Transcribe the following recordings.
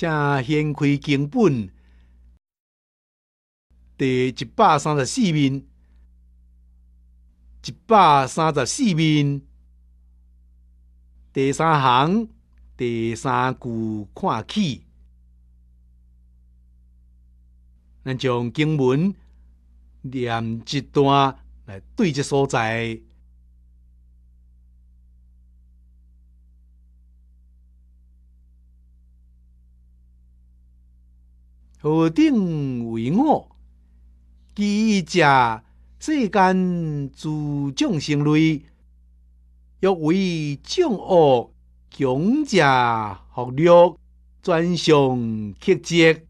请掀开经本，第一百三十四面，一百三十四面，第三行第三句看起，咱将经文念一段来对这所在。我定为恶，即者世间诸众生类，欲为众恶，强者恶律，专上克捷，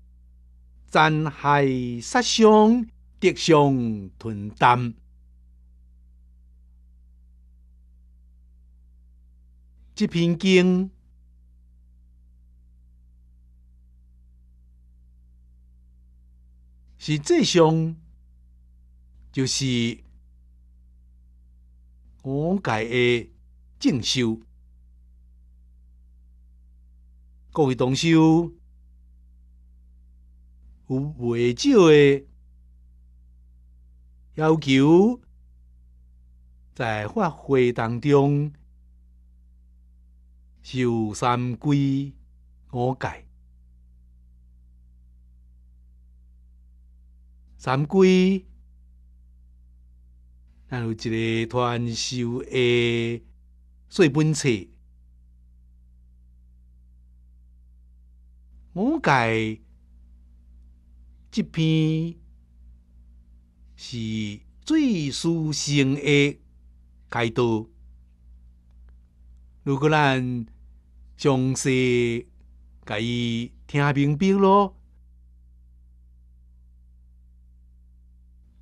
残害杀伤，敌上吞啖，一片经。实际上就是五戒的进修，各位同修有未少的要求，在发会当中修三规五戒。三规，然后一个传授诶最基册，我改这篇是最舒心诶解读。如果咱详细甲伊听明白咯。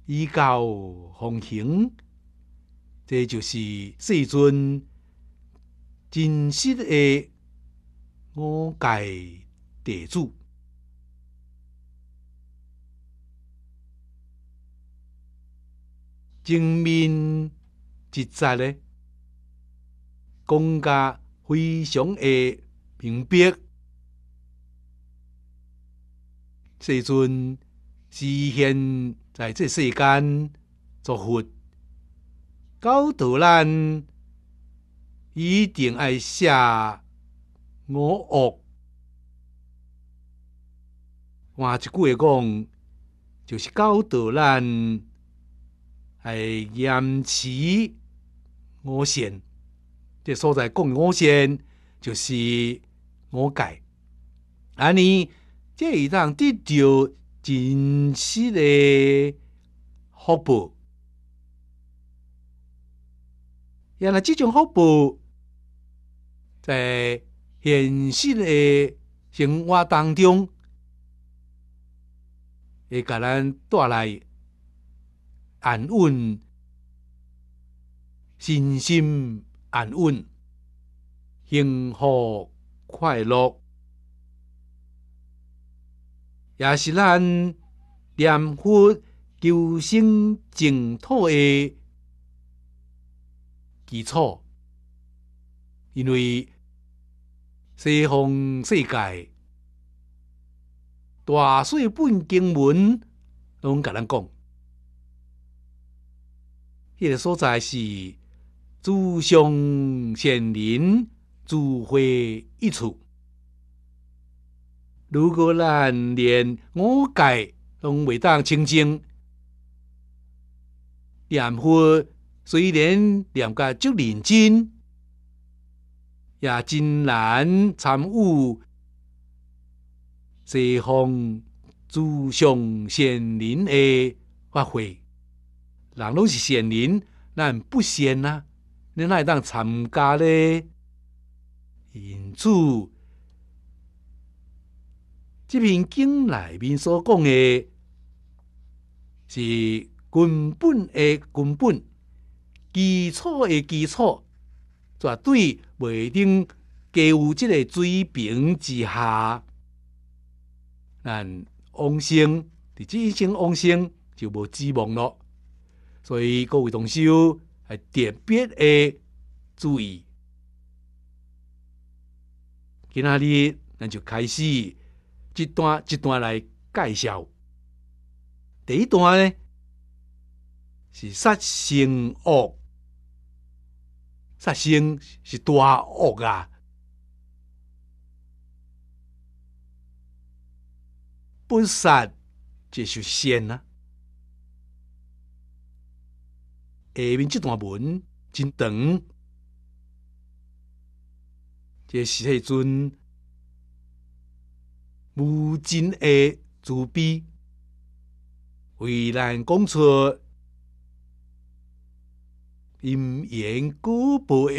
依教奉行，这就是世尊真实的五戒地主。正面直在呢，公家非常的明白，世尊是现。在这世间做佛，教导难，一定爱下我恶。换一句话讲，就是教导难，系严迟我善。这所在讲我善，就是我改。安尼，这一张低调。真实的福报。原来这种互补在现实的生活当中，会给咱带来安稳、信心、安稳、幸福、快乐。也是咱念佛求生净土的基础，因为西方世界大水本经文，拢甲咱讲，迄个所在是诸上善人住会一处。如果咱连五戒拢未当清净，念佛虽然念佛足认真，也真难参悟西方诸上仙人的法会。人拢是仙人，咱不仙啊，你哪会当参加咧？因此。即篇经内面所讲的是根本的、根本基础的基础，绝对未定觉有即个水平之下，咱往生，即一生往生就无指望咯。所以各位同修，系特别的注意，今仔日咱就开始。一段一段来介绍。第一段呢是杀生恶，杀生是大恶啊。不杀就是仙啊。下面这段文真长，这是迄阵。无尽的慈悲，为人讲出因缘果报的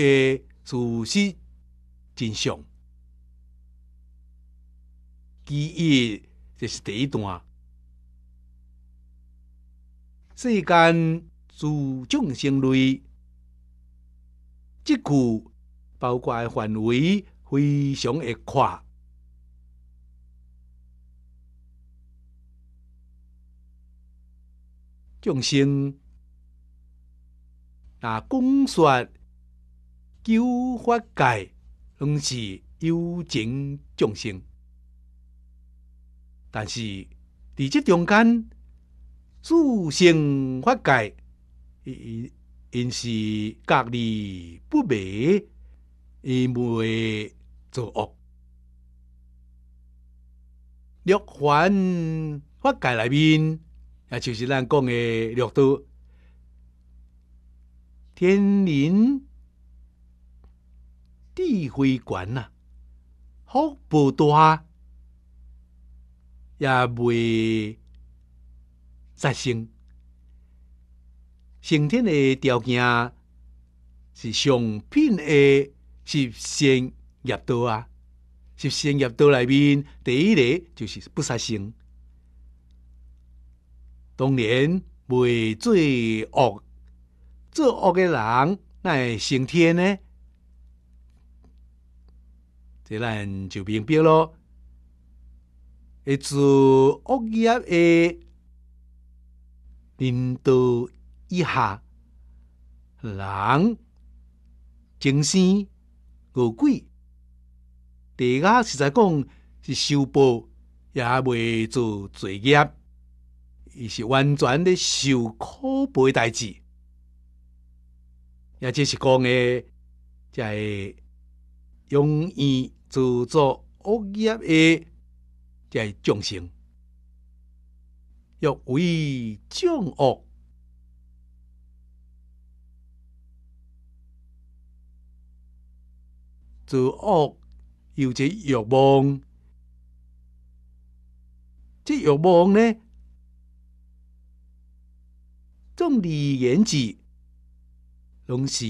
事实真相。第一，这是第一段。世间诸众生类，这句包括的范围非常诶宽。众生啊，共说救法界，拢是幽情众生。但是伫这中间，助生法界，因是隔离不灭，因为作恶，六凡法界来面。也就是咱讲的六道，天灵地慧关呐，福报多啊，也未杀生。成天的条件是上品的，是先业多啊，是先业多内面，第一个就是不杀生。当然，未做恶、做恶嘅人，会成天呢，这人就明白咯。一做恶业诶，名都以下，人，精神恶鬼，大家实在讲是修报，也未做罪业。伊是完全咧受苦悲代志，也即是讲诶，才系容易自作恶业诶，才系众生欲为众恶，自恶有个欲望，这欲望呢？种的言字，拢是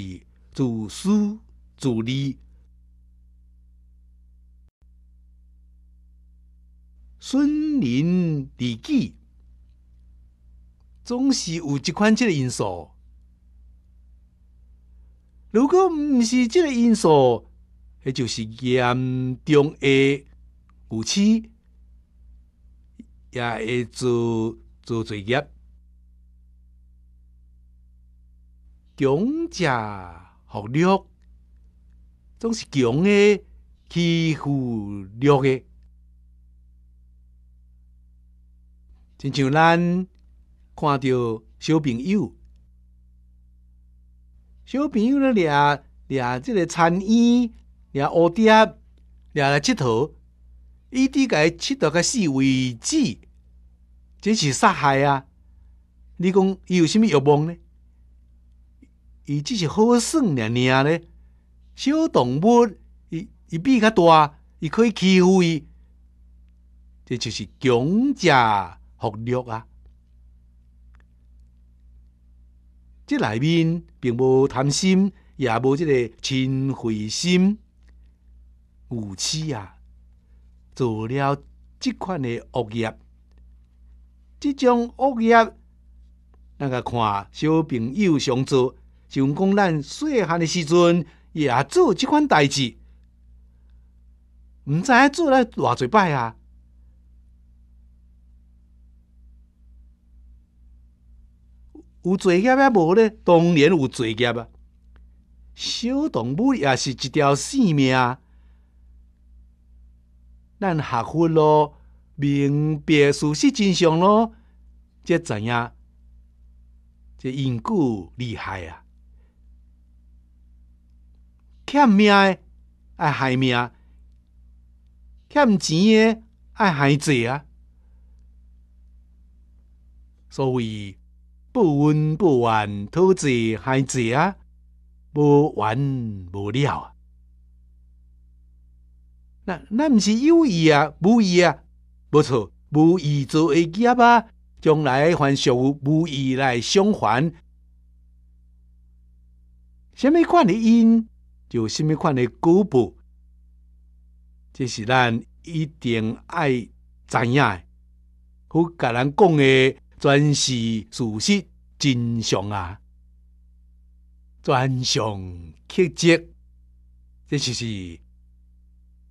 自私自利。损人利己，总是有一款即个因素。如果毋是即个因素，迄就是严重诶，武器也会做做作业。强者好弱，总是强的欺负弱的。亲像咱看到小朋友，小朋友咧，掠掠即个蚕椅，掠蝴蝶，掠来佚佗，伊伫甲伊佚佗个死为止，这是杀害啊！你讲伊有啥物欲望呢？伊只是好耍尔尔咧，小动物伊伊比较大，伊可以欺负伊，这就是强者福利啊。这内面并无贪心，也无即个嗔恚心，无耻啊！做了即款的恶业，即种恶业，咱甲看小朋友上做。就讲咱细汉的时阵也做即款代志，毋知做了偌侪摆啊？有作业也无咧？当然有作业啊！小动物也是一条性命，咱学会咯，明白事实真相咯，才知影这因果厉害啊！欠命的爱害命，欠钱的爱害债啊！所谓不温不稳，讨债害债啊，无完无了啊！那那毋是有意啊，无意啊？无错，无意做恶业啊，将来还俗，无意来相还，什么款的因？就什物款的古布，这是咱一定爱知影诶。佛甲人讲的全是事实、真相啊，专相克折，这就是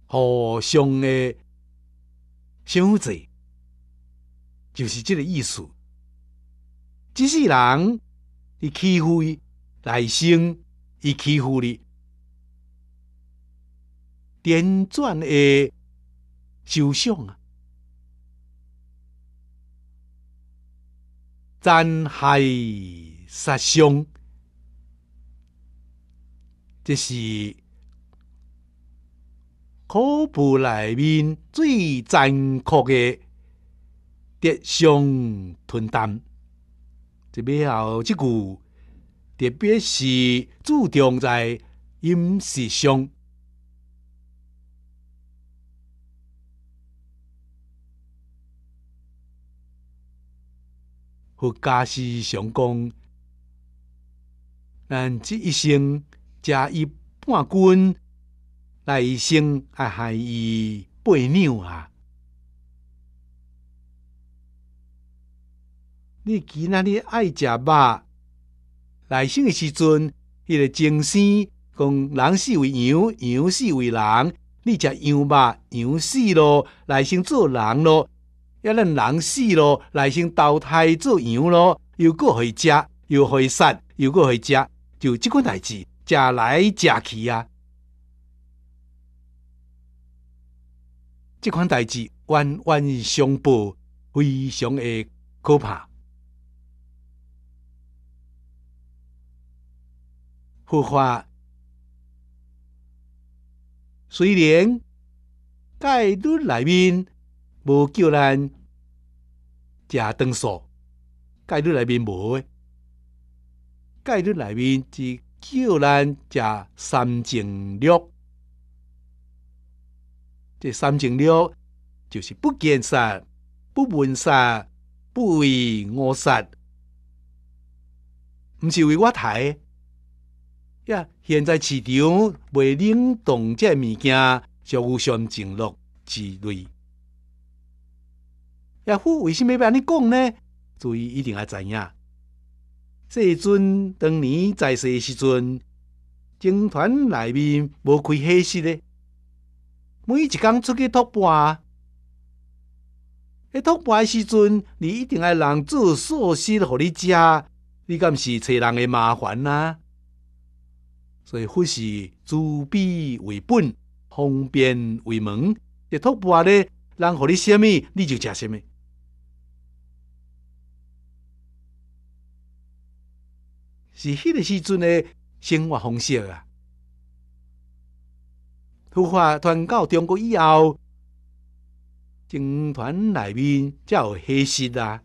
互相的相者，就是即个意思。即世人，伊欺负伊，来生伊欺负你。点转的受伤啊，残害杀伤，这是恐怖里面最残酷的叠伤吞丹。这边后一句，特别是注重在饮食上。家事常讲，咱这一生食伊半斤，来一生还害伊八两啊！你今仔日爱食肉？来生的时阵，迄个精师讲：人死为羊，羊死为人。你食羊肉，羊死咯，来生做人咯。要咱人死咯，来先投胎做羊咯，又过去食，又去杀，又过去食，就即款代志，食来食去啊！即款代志冤冤相报，非常诶可怕。佛法虽然戒律内面，无叫咱食长数，介你内面无；诶，介你内面是叫咱食三净六，这三净六就是不见杀、不闻杀、不为恶杀，毋是为我睇。呀，现在市场卖冷冻这物件，属于三净六之类。野富为什么安尼讲呢？注意一定要知影。世尊当年在世时，阵，经团内面无开黑市的，每一工出去托钵。迄托钵时，阵，你一定要人做素食，互你食，你敢是找人的麻烦啊？所以佛是慈悲为本，方便为门。这托钵咧，人互你什么，你就食什么。是迄个时阵诶生活方式啊，文法传到中国以后，整团内面才有学习啊。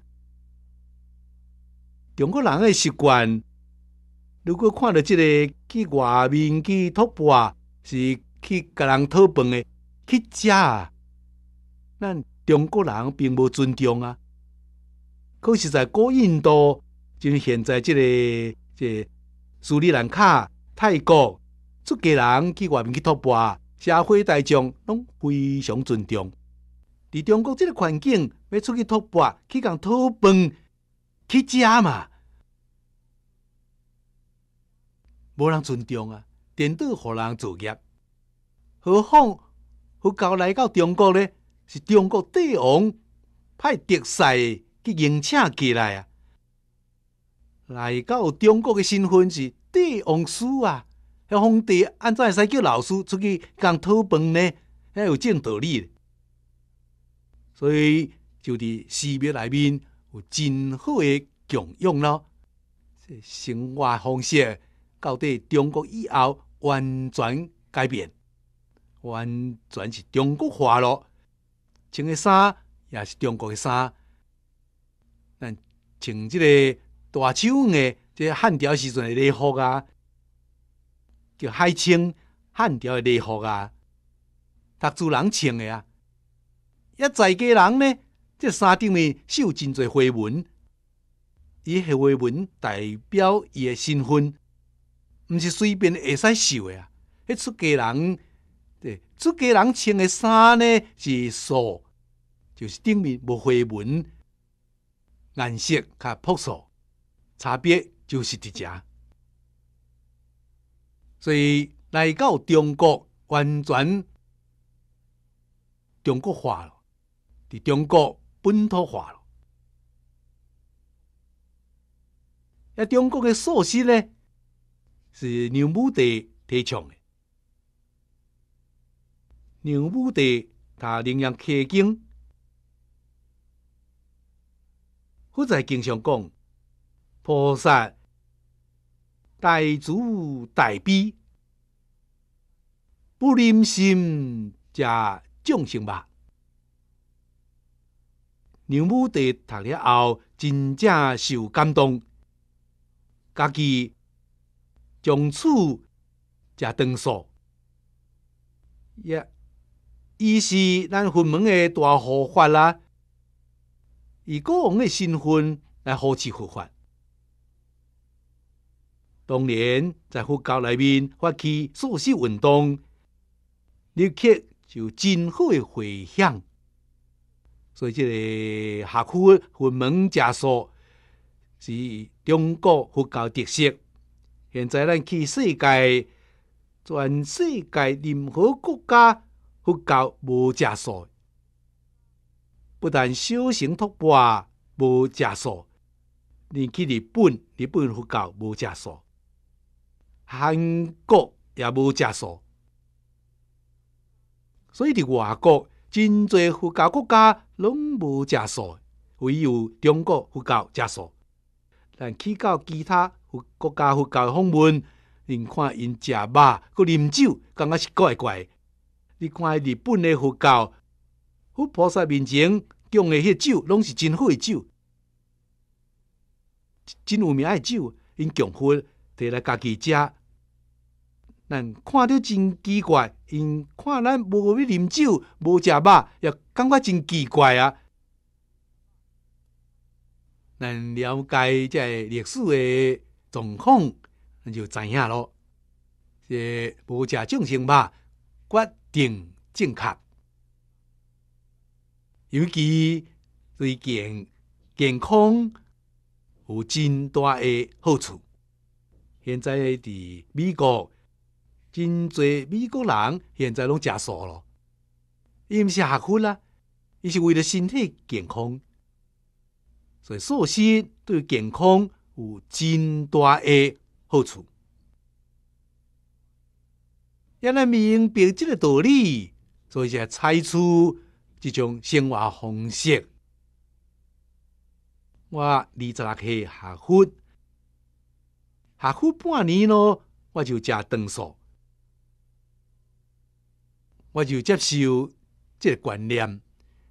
中国人诶习惯，如果看到即个去外面去托博，是去甲人讨饭诶去啊，咱中国人并不尊重啊。可是，在古印度，就现在即个。在苏里兰、卡泰国，出家人去外面去托钵，社会大众拢非常尊重。在中国这个环境，要出去托钵去共托饭，去吃嘛，无人尊重啊！颠倒互人作业，何况佛教来到中国呢？是中国帝王派特使去迎请过来啊！来到中国嘅身份是帝王师啊！迄皇帝安怎会使叫老师出去共讨饭呢？迄有正道理。所以就伫寺庙内面有真好嘅供养咯。这生活方式到底中国以后完全改变，完全是中国化咯。穿嘅衫也是中国嘅衫，但穿这个。大手嘅即汉朝时阵的礼服啊，叫海青汉朝的礼服啊，读主人穿的啊。一在家人呢，即衫顶面绣真侪花纹，伊以花纹代表伊的身份，毋是随便会使绣的啊。迄出家人，对出家人穿的衫呢是素，就是顶面无花纹。颜色较朴素。差别就是伫遮。所以来到中国，完全中国化了，伫中国本土化了。啊，中国诶素食呢，是牛母地提倡诶。牛母地甲营养克经，佛在经常讲。菩萨、大慈大比，不忍心吃众生吧？牛母弟读了后，真正受感动，家己从此食长寿。也，伊是咱佛门的大护法啦，以国王的身份来护持佛法。当年在佛教里面发起素食运动，立刻就真好的回响。所以，这个合乎分门加说是中国佛教特色。现在，咱去世界、全世界任何国家，佛教无加说，不但修行突破无加说，连去日本、日本佛教无加说。韩国也无食素，所以伫外国真侪佛教国家拢无食素，唯有中国佛教食素。但去到其他佛国家，佛教访问，因看因食肉、佮啉酒，感觉是怪怪。你看日本的佛教，佛菩萨面前供的迄酒，拢是真好酒，真有名的酒，因供佛摕来家己食。咱看着真奇怪，因看咱无要啉酒、无食肉，也感觉真奇怪啊。咱了解这历史的状况，咱就知影咯。这无食正常肉，决定正确，尤其对健健康有真大的好处。现在伫美国。真侪美国人现在拢食素咯。伊毋是学佛啦，伊是为了身体健康，所以素食对健康有真大诶好处。要能明白即个道理，做一些采取即种生活方式。我二十六岁学佛，学佛半年咯，我就食长素。我就接受这个观念，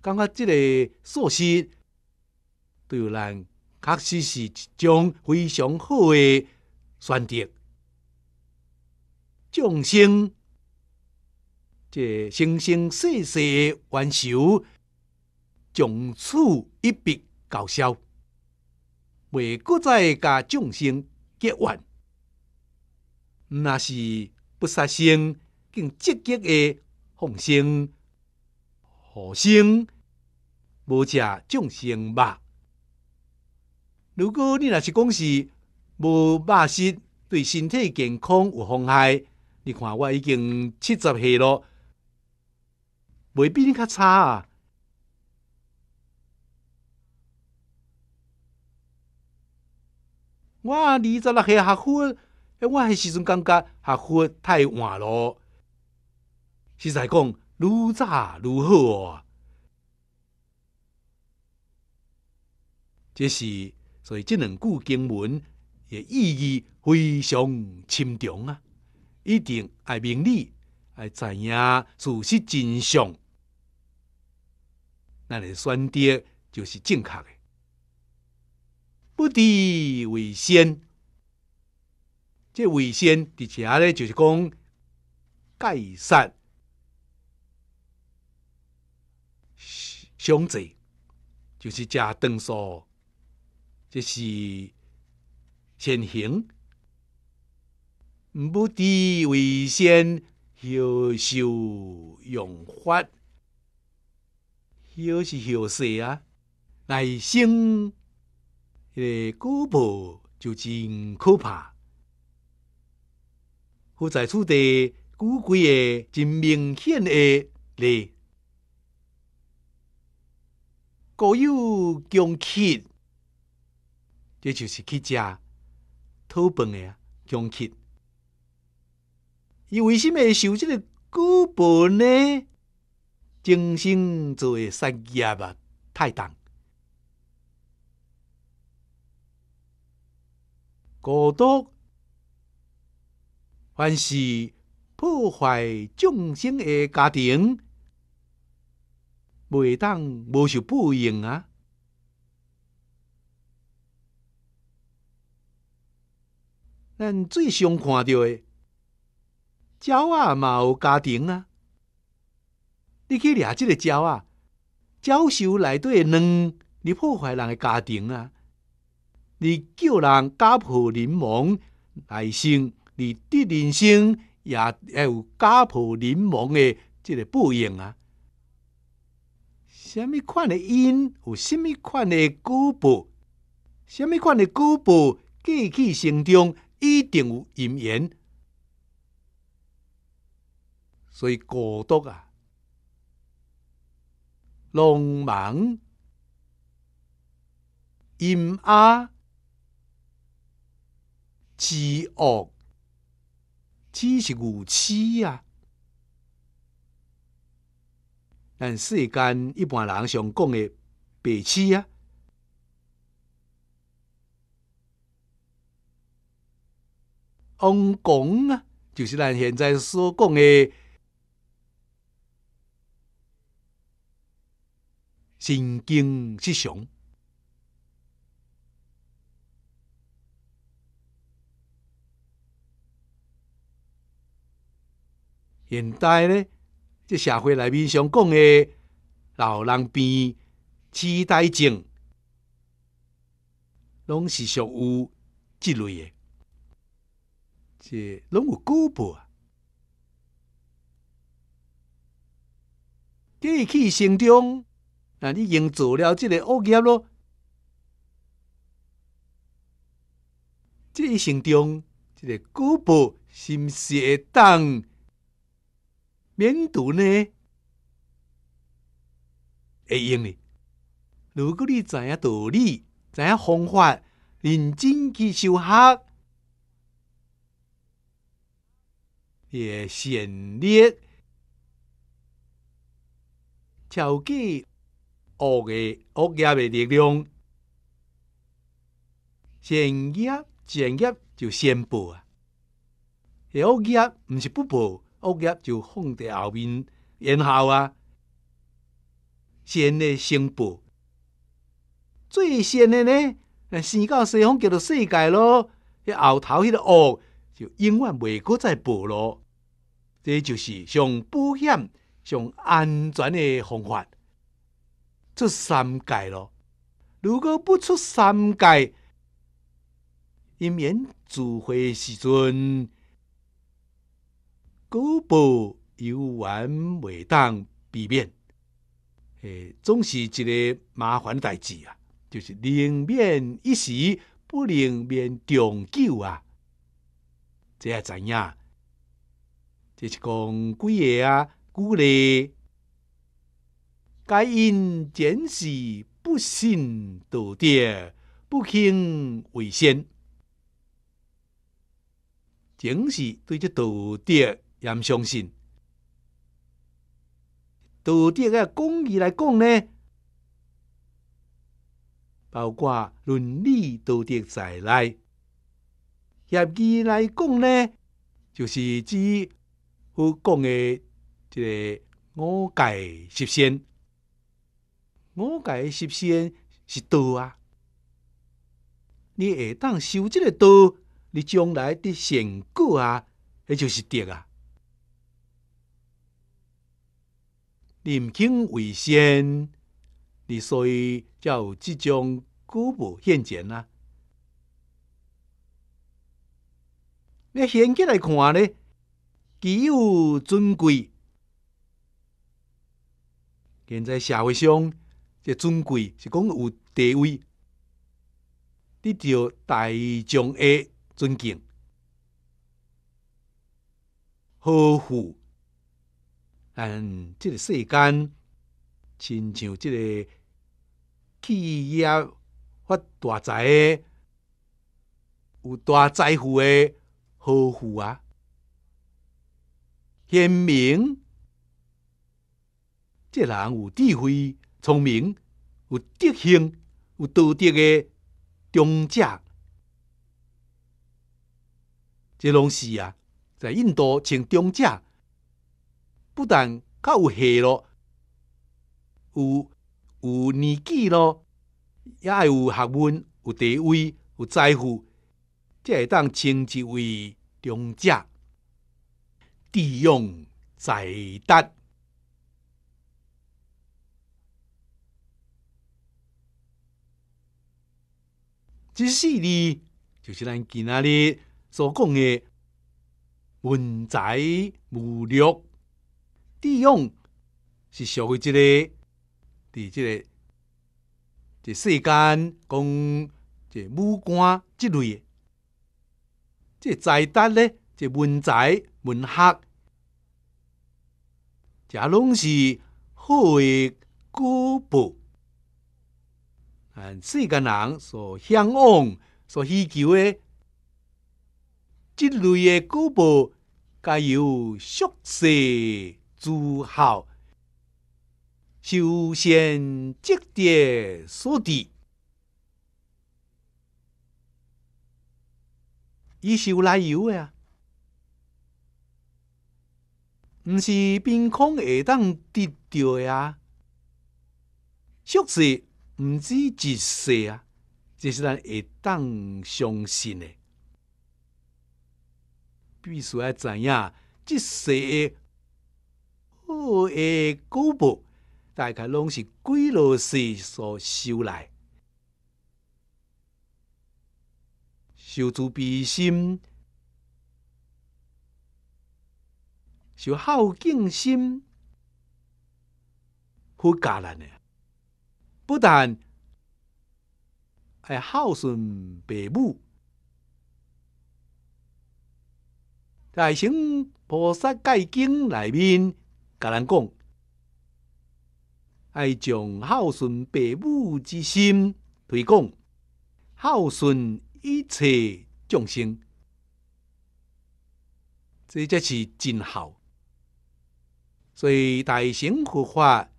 感觉这个素食对人确实是一种非常好的选择。众生这生生世世的冤仇，从此一笔勾销，未不再与众生结怨，那是不杀生，更积极的。奉生、护生，无食众生肉。如果你若是讲是无肉食，对身体健康有妨害。你看我已经七十岁了，未比你较差啊！我二十六岁学佛，我迄时阵感觉学佛太晚了。实在讲愈早愈好啊，这是所以这两句经文也意义非常深重啊，一定爱明理，爱知影事实真相，那你选择就是正确的。不敌为先，这为先伫遮咧就是讲改善。拥挤就是遮长数就是先行不知为先要受用法要是要说啊来生的果独就真可怕好在此地，孤贵的真明显的国有强器，这就是去食土饭的强器。伊为什么受这个孤本呢？众生做善业啊，太重，孤独，还是破坏众生的家庭。袂当无受报应啊！咱最常看到诶，鸟啊嘛有家庭啊。你去掠即个鸟啊，鸟内底诶卵，你破坏人诶家庭啊。你叫人家破人亡，来生你得人生也也有家破人亡诶，即个报应啊！什么款的音，有什么款的古谱？什么款的古谱，记去生中一定有音缘。所以孤独啊，浪漫、阴暗、寂寞，只是如此啊。但世间一般人常讲的白痴啊，往公啊，就是咱现在所讲的神经失常。现代呢？即社会内面上讲的老人病、痴呆症，拢是属于即类诶。即拢有古博啊。这一成长，那你做了这个恶业咯。这一生中，这个古是心是会当？免读呢，会用呢。如果你知影道理，知影方法认真去修学，也先业、超过恶诶恶业的力量，善业、善业就善报啊。恶业毋是不报。恶业就放在后面，然后啊，先来申报，最先的呢，那生到西方叫做世界咯。迄后头迄个恶，就永远袂搁再报咯。这就是上保险、上安全的方法，出三界咯。如果不出三界，因缘聚会时阵。古报有完未当避免，诶，总是一个麻烦代志啊！就是宁免一时，不能免长久啊！这知影，这是讲几个啊，古咧，该因前世不信道德，不幸为先，前世对这道德。也毋相信，道德嘅公义来讲呢，包括伦理道德在内，协议来讲呢，就是指我讲嘅即个五戒十善，五戒十善是道啊，你下当修这个道，你将来的成果啊，迄就是德啊。临清为先，你所以才有即种古朴现钱呢？那现钱来看呢，极有尊贵。现在社会上，这尊贵是讲有地位，你到大众的尊敬、呵护。但这个世间，亲像这个企业发大财，有大财富的何富啊？贤明，这人有智慧、聪明、有德行、有道德的中者，这拢是啊，在印度请中者。不但较有岁咯，有有年纪咯，也系有学问、有地位、有财富，才会当称之为中者。智勇在达。即四字就是咱今仔日所讲嘅文才武略。智勇是属于即个伫即个，即世间讲，即武官即类诶，即才德咧，即文才文学，即拢是好的古朴。嗯，世间人所向往、所需求诶，即类诶古朴，甲有熟悉。做好修仙积德所的，伊是有来由的啊，毋是凭空会当得的啊。确实，毋止一世啊，这是咱会当相信的。必须要怎即世的好的古报，大概拢是几落世所修来，修慈悲心，修孝敬心，好教人诶，不但爱孝顺父母，在《成菩萨戒经》内面。甲人讲，爱将孝顺父母之心推广，孝顺一切众生，这才是尽孝。所以大乘佛法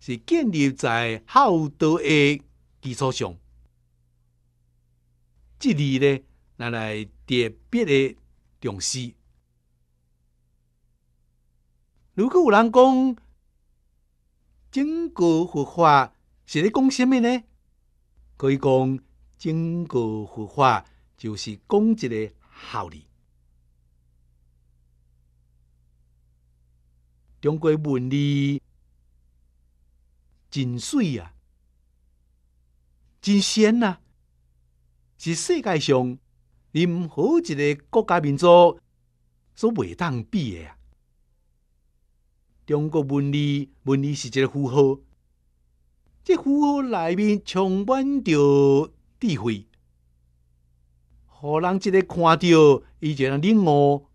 是建立在孝道的基础上。这里呢，咱来特别的重视。如果有人讲中国佛化是在讲什么呢？可以讲中国佛化就是讲一个孝字。中国文理真水啊，真仙啊，是世界上任何一个国家民族所未当比啊。中国文字，文字是一个符号，这符号内面充满着智慧，互人一个看到，伊就能领悟，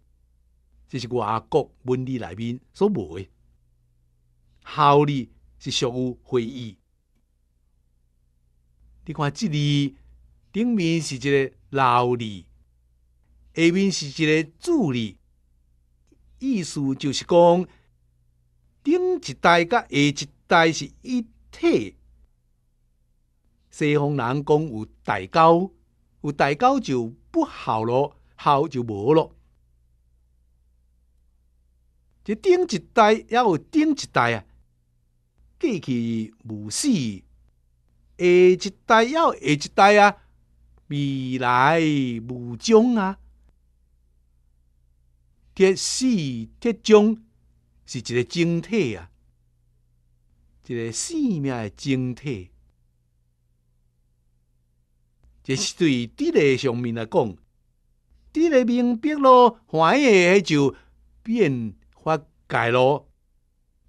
这是外国文字内面所无的。巧力是属于会议，你看这里顶面是一个老字，下面是一个助理，意思就是讲。顶一代甲下一代是一体，西方人讲有代沟，有代沟就不好咯，好就无咯。即顶一代抑有顶一代啊，过去无死，下一代抑有下一代啊，未来无终啊，铁死铁终。是一个整体啊，一个生命的整体。这是对地雷上面来讲，地雷明白了，怀疑就变化解咯。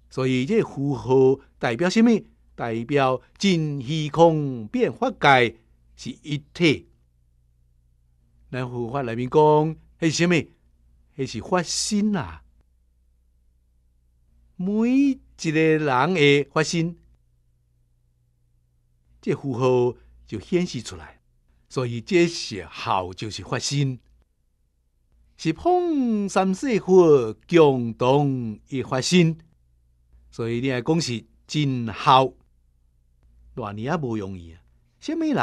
所以这符号代表什么？代表真虚空变化界是一体。咱佛法里面讲，是什？么？是发心啊。每一个人的发心，这符号就显示出来。所以这是孝就是发心，是碰三四佛共同一发心。所以你系讲是真孝，偌你也不容易啊。虾米人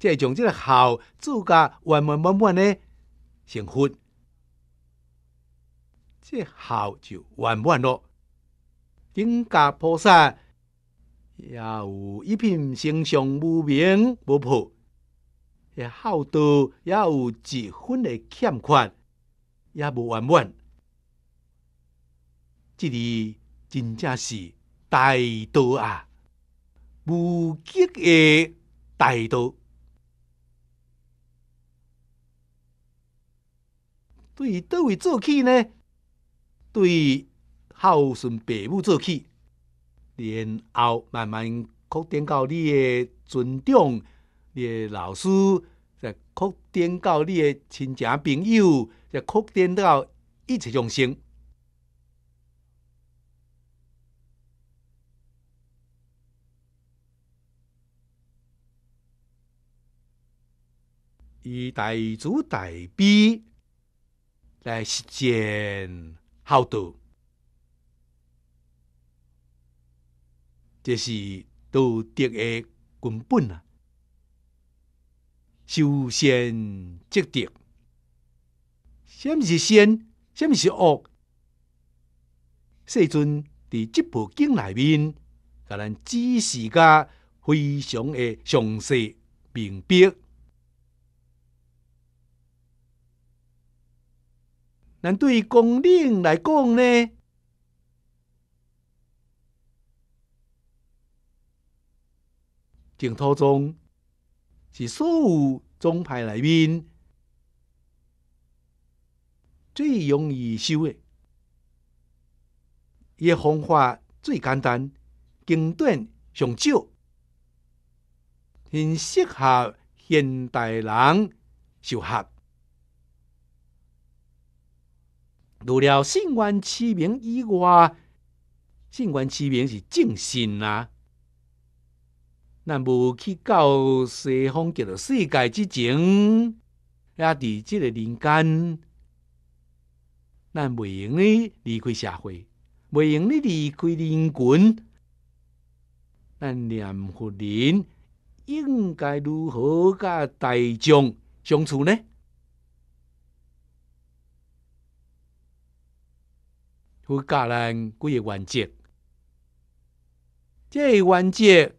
才会将这个孝自家完完满满的幸福，这孝就完满了。顶伽菩萨也有一片心上无名无破，孝道也有一分的欠缺，也无圆满。这里真正是大道啊，无极的大道。对倒位做起呢？对。孝顺父母做起，然后慢慢扩展到你的尊长、你的老师，再扩展到你的亲戚朋友，再扩展到一切众生。以大慈大悲来实践孝道。这是道德的根本啊！修善积德，什么是善？什么是恶？世尊在这部经内面，咱指示甲非常的详细明白。咱对功领来讲呢？净土宗是所有宗派里面最容易修的，伊个方法最简单、经典上少，很适合现代人修学。除了信愿起名以外，信愿起名是正信啦。咱无去到西方叫做世界之前，也伫即个人间，咱袂用咧离开社会，袂用咧离开人群，咱念佛人应该如何甲大众相处呢？佛教咱几个原则，即个原则。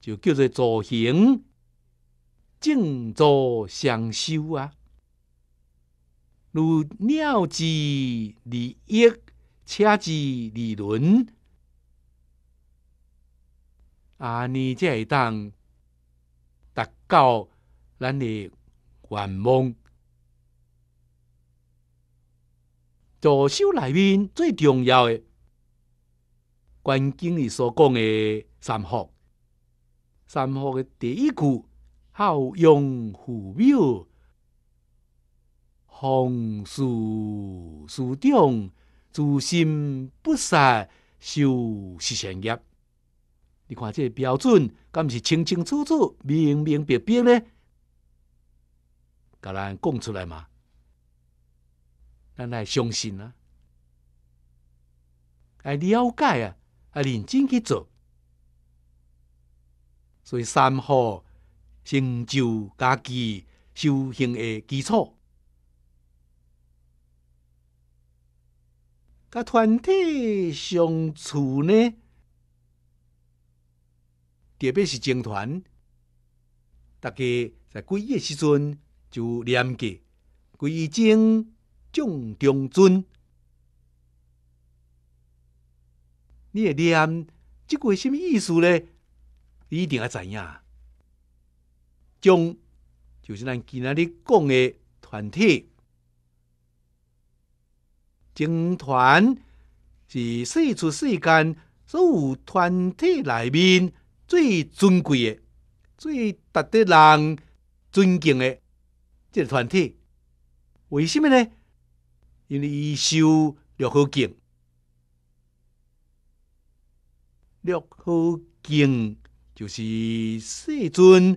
就叫做助行，正坐相修啊。如鸟之利翼，车之利轮，安尼才会当达到咱的愿望。助修内面最重要的，关经里所讲的三福。三好的第一句“好用护表，奉事师长，自信不杀，修是善业。你看这标准，毋是清清楚楚、明明白白咧。甲咱讲出来嘛，咱来相信啊，来了解啊，来认真去做。所以三好成就家己修行的基础，甲团体相处呢，特别是精团，大家在归依时阵就念过归正众中尊，你会念这句什么意思呢？一定要知影。将就是咱今仔日讲嘅团体，军团是四处世间所有团体内面最尊贵嘅、最值得人尊敬嘅，即团体。为什么呢？因为伊修六号敬，六号敬。就是世尊，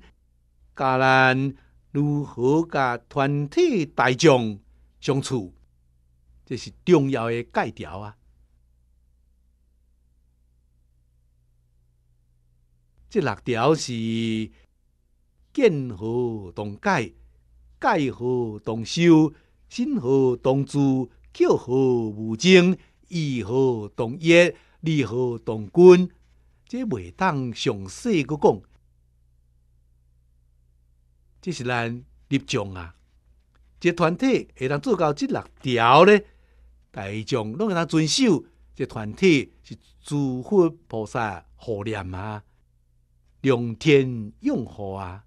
教难如何甲团体大众相处，这是重要的戒条啊。这六条是：见好同戒，戒好同修，信好同助，巧好无精，义好同业，利好同军。这袂当详细去讲，这是咱立场啊。这团体会当做到即六条咧，大众拢会当遵守。这团体是诸佛菩萨护念啊，仰天拥护啊。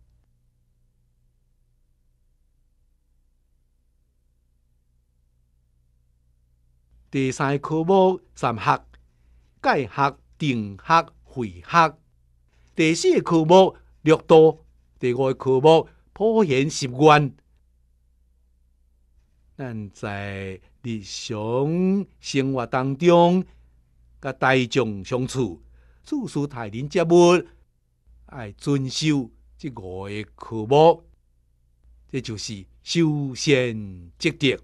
第三科目三学，该学定学。会学第四个科目阅读，第五个科目普贤习惯。咱在日常生活当中，甲大众相处，处处待人接物，爱遵守五个科目，这就是修善积德。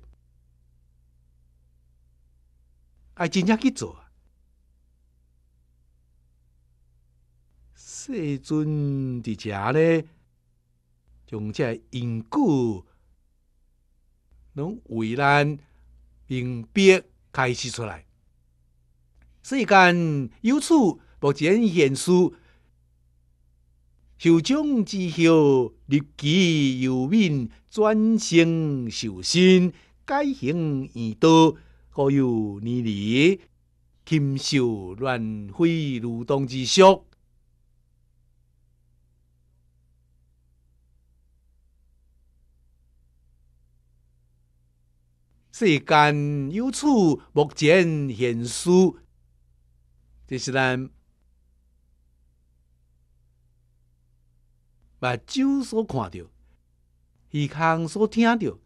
爱真正去做？这阵伫遮咧，从这因果，拢为咱明白开始出来。世间有此目前现肃，受种之后，立即由敏转身受身，改行以道，何有逆理，轻笑乱挥，如动之说。世间有处，目前现书，就是咱目睭所看到、耳康所听到、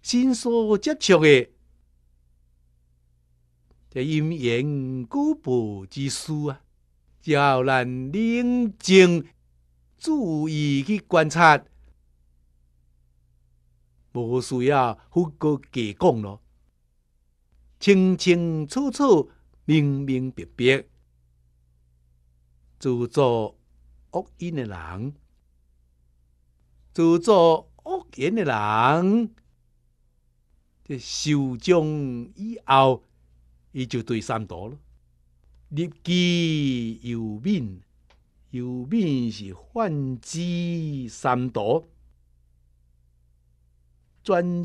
心所接触的，这因缘古报之书啊，叫咱冷静、注意去观察。无需要复个结讲咯，清清楚楚、明明白白，自作恶因的人，自作恶因的人，这受终以后，伊就对三毒咯，立己有命，有命是犯之三毒。专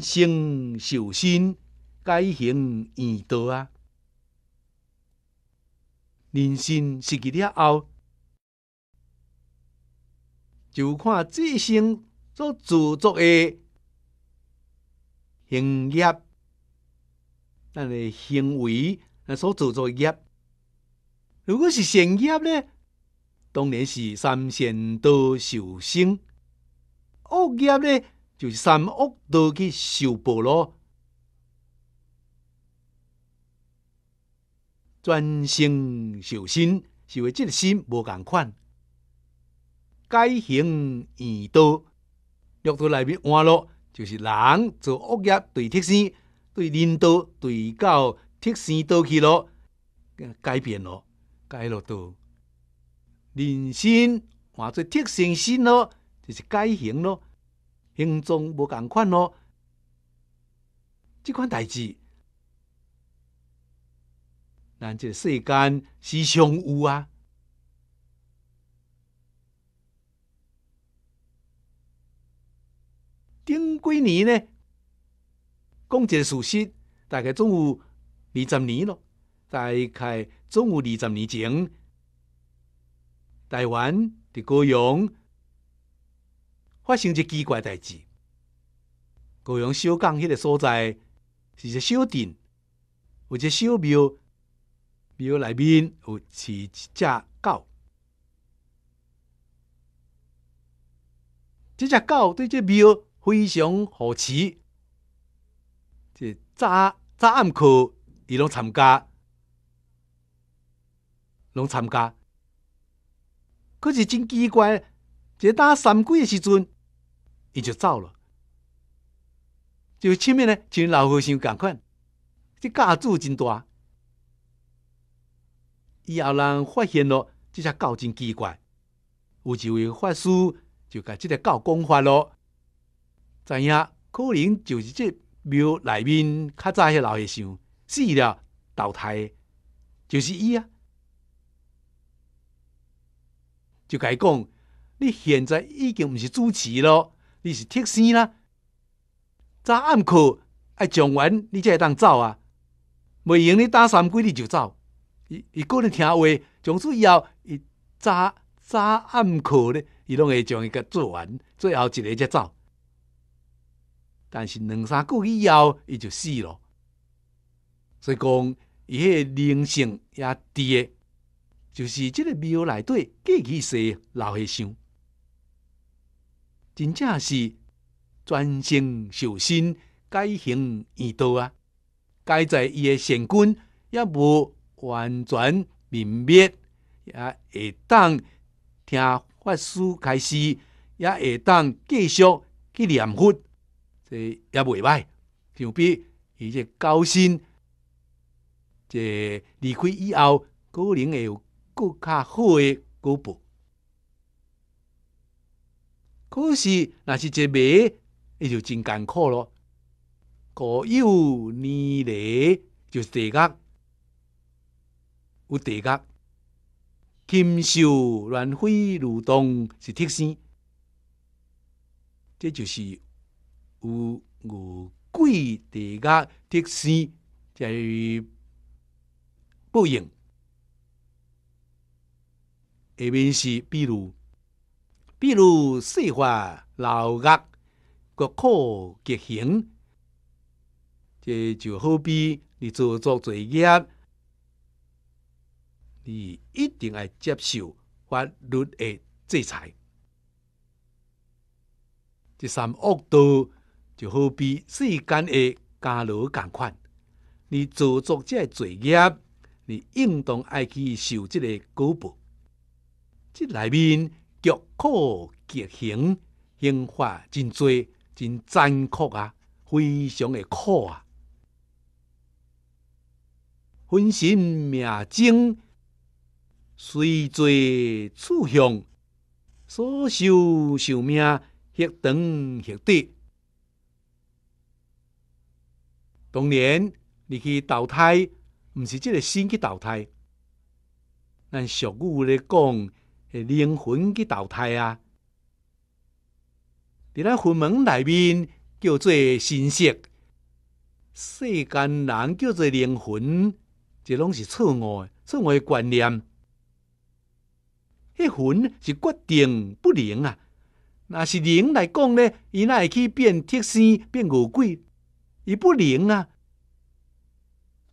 修身，改行易道啊！人生失去了后，就看自身做主作的行业，咱的行为所做作业。如果是善业呢，当然是三善多受生；恶业呢？就是三恶都去修报咯。专心修心，是为即个心无共款，改行易道。玉到内面换咯，就是人做恶业对贴身，对人道对到贴身倒去咯，改变咯，改了都人心换做贴身心咯，就是改行咯。心中无共款咯，即款代志，咱这世间时常有啊。顶几年呢，讲一个事实，大概总有二十年咯。大概总有二十年前，台湾伫高雄。发生一奇怪代志，高阳小港迄个所在是一个小镇，有一个小庙，庙内面有饲一只狗。这只狗对这庙非常好奇，这早早暗去，伊拢参加，拢参加。可是真奇怪，这打三鬼的时阵。伊就走了，就前面呢，就老和尚共款，即架子真大。伊后人发现了，即只狗真奇怪。有一位法师就共即个狗讲法咯。知影可能就是这庙内面较早迄老和尚死了，胎汰，就是伊啊。就伊讲，你现在已经毋是主持咯。你是特生啦，早暗课爱上完，你才会当走啊。袂用你打三鬼你就走，伊伊个人听话，从此以后，伊早早暗课咧，伊拢会将伊个做完，最后一日才走。但是两三个月以后，伊就死了。所以讲伊迄个灵性也低，就是即个庙内底过去时老和尚。真正是专心守心，戒行易道啊！该在伊的善根也无完全泯灭，也会当听法师开示，也会当继续去念佛，这也袂歹。相比伊这高深，这离开以后，可能会有更较好诶果报。可是，若是结马，伊就真艰苦了。果有泥雷，就是地角，有地角。金秀乱飞如动是特生，这就是有有贵地角特生在于报应。下面是比如。比如说化闹恶、国酷、极刑，这就好比你做作罪业，你一定要接受法律的制裁。这三恶道就好比世间诶家奴共款，你做作这罪业，你应当爱去受即个果报。即里面。脚苦极行，刑罚真多，真残酷啊！非常的苦啊！分神命精，虽罪处向，所受受命亦长亦短。当然，你去投胎，毋是即个新去投胎，咱俗语咧讲。灵魂去投胎啊！伫咧坟门内面叫做神识，世间人叫做灵魂，这拢是错误的错误的观念。迄魂是决定不灵啊！若是灵来讲咧，伊那会去变铁身，变恶鬼，伊不灵啊！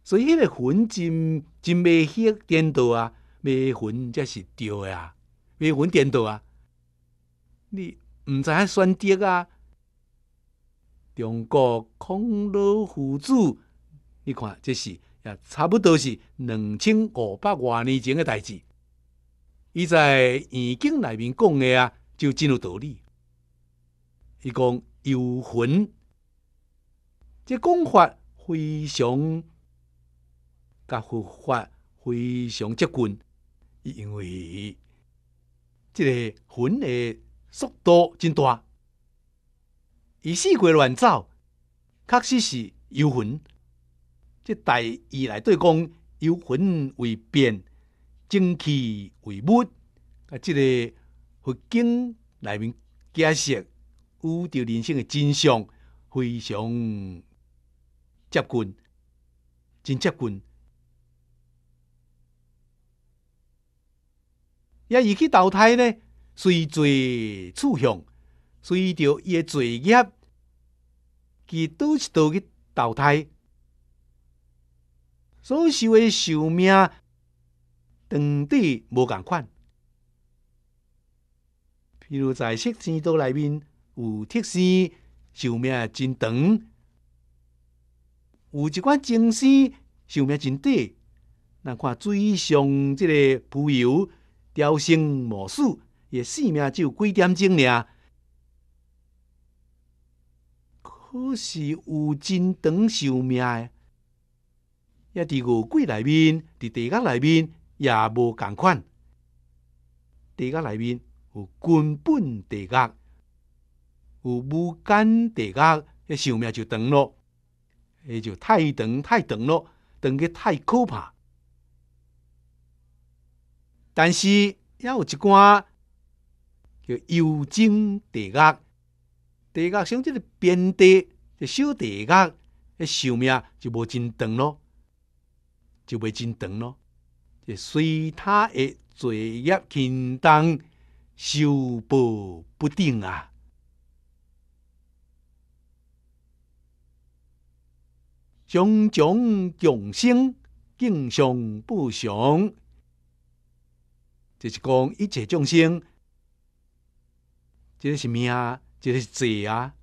所以迄个魂真真未去颠倒啊，未魂才是对啊！没稳点倒啊！你知影选择啊？中国孔老夫子，你看这是也差不多是两千五百外年前诶代志。伊在易经内面讲诶啊，就真有道理。伊讲游魂，这讲法非常，甲佛法非常接近，因为。这个魂的速度真大，伊四界乱走，确实是游魂。这大意来对讲，游魂为变，精气为物。啊，这个佛经里面解释宇宙人生的真相，非常接近，真接近。也伊去投胎呢，随罪处向，随着伊诶罪业，去多一道去投胎。所受的寿命长短无共款。譬如在色仙岛内面，有特师寿命真长，有一款精师寿命真短。咱看水上即个浮游。妖星数，伊诶性命只有几点钟尔。可是有真长寿命诶。在伫球鬼内面，伫地狱内面也无共款。地狱内面有根本地狱，有无间地球，诶寿命就长咯，伊就太长太长咯，长得太可怕。但是也有一寡叫幽精地狱，地狱像即个边地，这小地狱，那寿命就无真长咯，就袂真长咯，这随他的罪业轻重，修报不定啊。种种众生，境上不祥。就是讲一切众生，这是命啊？这是罪啊！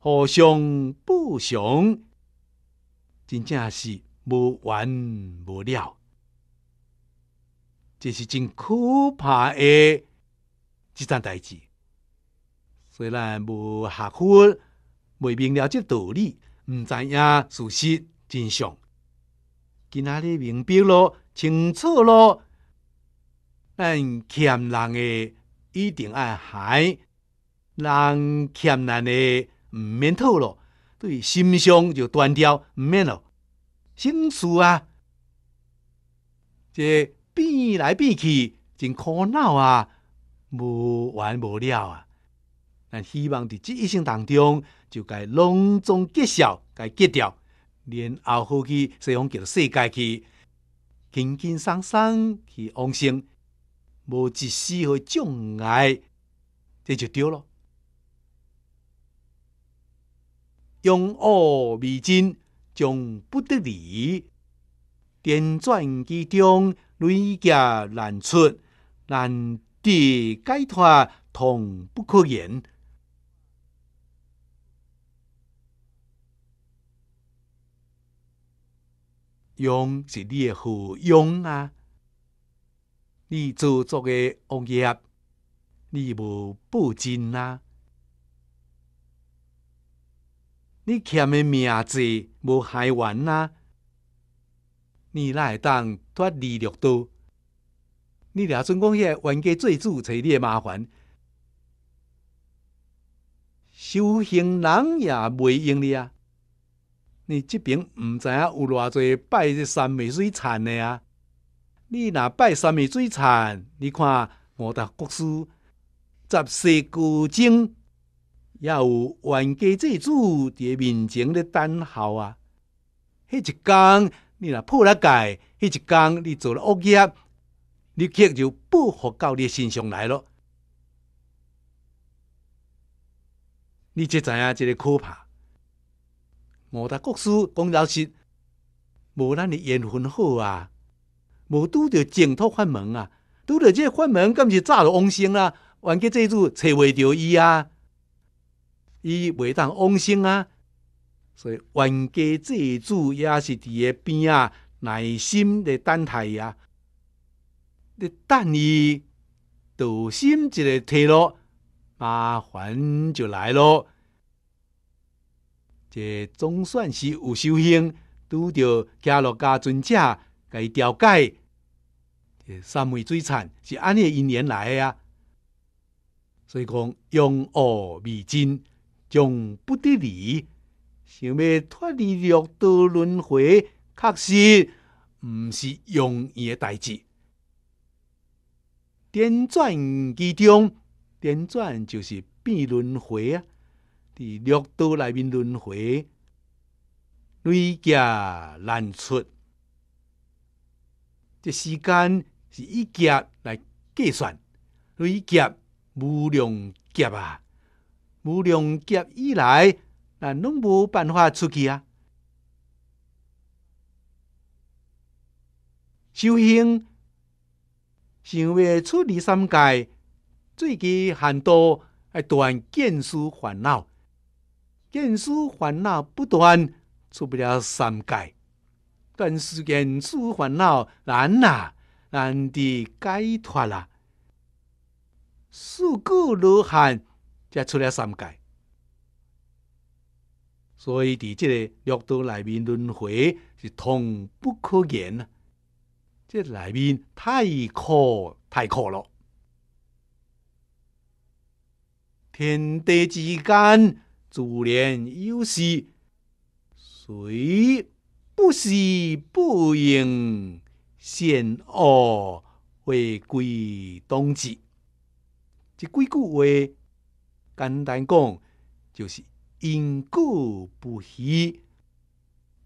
互相不相，真正是无完无了。这是真可怕的一桩代志。虽然无学佛，未明了这道理，毋知影事实真相。今仔日明白了，清楚了。咱欠人的一定要还，人欠人的毋免讨咯，对心胸就断掉毋免了，心事啊，这变来变去真苦恼啊，无完无了啊！咱希望伫这一生当中，就该隆重结晓，该结掉，连后后期西方叫做世界去，轻轻松松去往生。无一丝许障碍，这就对了。用恶弥坚，终不得离；辗转其中，累劫难出，难题解脱，痛不可言。用是汝的好用啊！你做作的恶业，你无报证啦；你欠的名字无海员啦；你哪会当脱利六多，你俩尊公爷冤家做主找你嘅麻烦，修行人也袂用你啊！你即边毋知影有偌侪拜这山美水产的啊？你若拜三昧水禅，你看五大国师、十四固精，也有冤家债主在面前咧等候啊！迄一天你若破了戒，迄一天你做了恶业，汝即就报复到你身上来咯。你即知影即个可怕。五大国师讲老实，无咱的缘分好啊。无拄着净土法门啊，拄着即个法门，敢是早就往生啦。冤家债主找未着伊啊，伊未当往生啊。所以冤家债主也是伫个边啊，耐心来等待啊。你等伊，道心一个退落，麻烦就来咯。这总算是有修行，拄到家罗家尊者。该调解，三昧水产是按你因缘来的啊，所以讲用恶未尽，将不得离。想要脱离六道轮回，确实毋是容易的代志。辗转其中，辗转就是变轮回啊，伫六道内面轮回，累家难出。这时间是以劫来计算，以劫无量劫啊，无量劫以来，咱拢无办法出去啊！修行想要出离三界，最忌很多爱断见思烦恼，见思烦恼不断，出不了三界。断世间诸烦恼难啊，难的解脱啦。四个罗汉才出了三界。所以，伫这个六道里面轮回是痛不可言啊！这里面太苦，太苦了。天地之间，自然有时谁？不喜不迎，善恶回归当极。这几句话，简单讲就是因果不虚，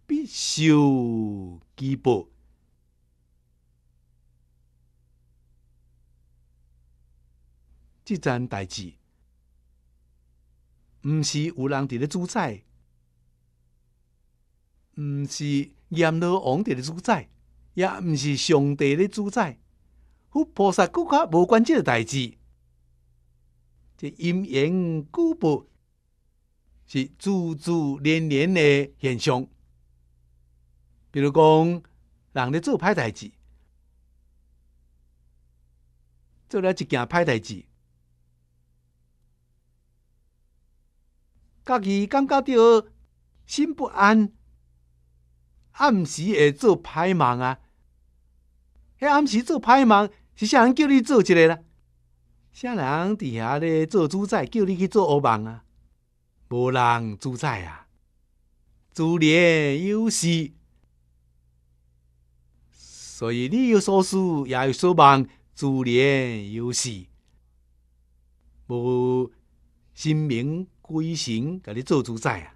必受其报。即件代志，毋是有人伫咧主宰。毋是阎罗王咧主宰，也毋是上帝咧主宰，佛菩萨更加无关即个代志。这阴阳果报是自自连连的现象。比如讲，人咧做歹代志，做了一件歹代志，家己感觉到心不安。暗时会做歹梦啊！迄暗时做歹梦，是啥人叫你做一个啦？啥人伫遐咧做主宰，叫你去做恶梦啊？无人主宰啊，自怜有事。所以你有所思，也有所梦，自怜有事。无心明鬼神甲你做主宰啊！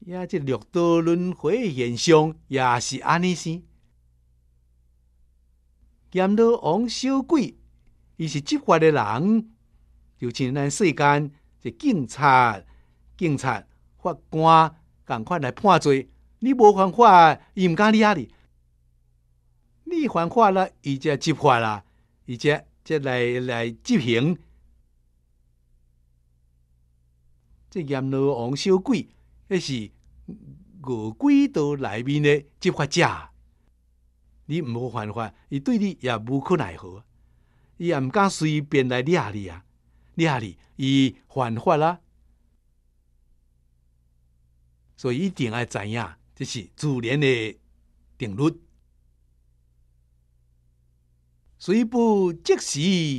也即六道轮回现象，也是安尼生。阎罗王小鬼，伊是执法的人，就像咱世间即警察、警察、法官，共款来判罪。你无犯法，伊毋敢理你；你犯法了，伊才执法啦，伊才即来来执行。即阎罗王小鬼。那是恶鬼道内面的执法者，你无犯法，伊对你也无可奈何，伊也毋敢随便来压你啊，压你，伊犯法啦。所以一定要知影，这是自然的定律。虽不即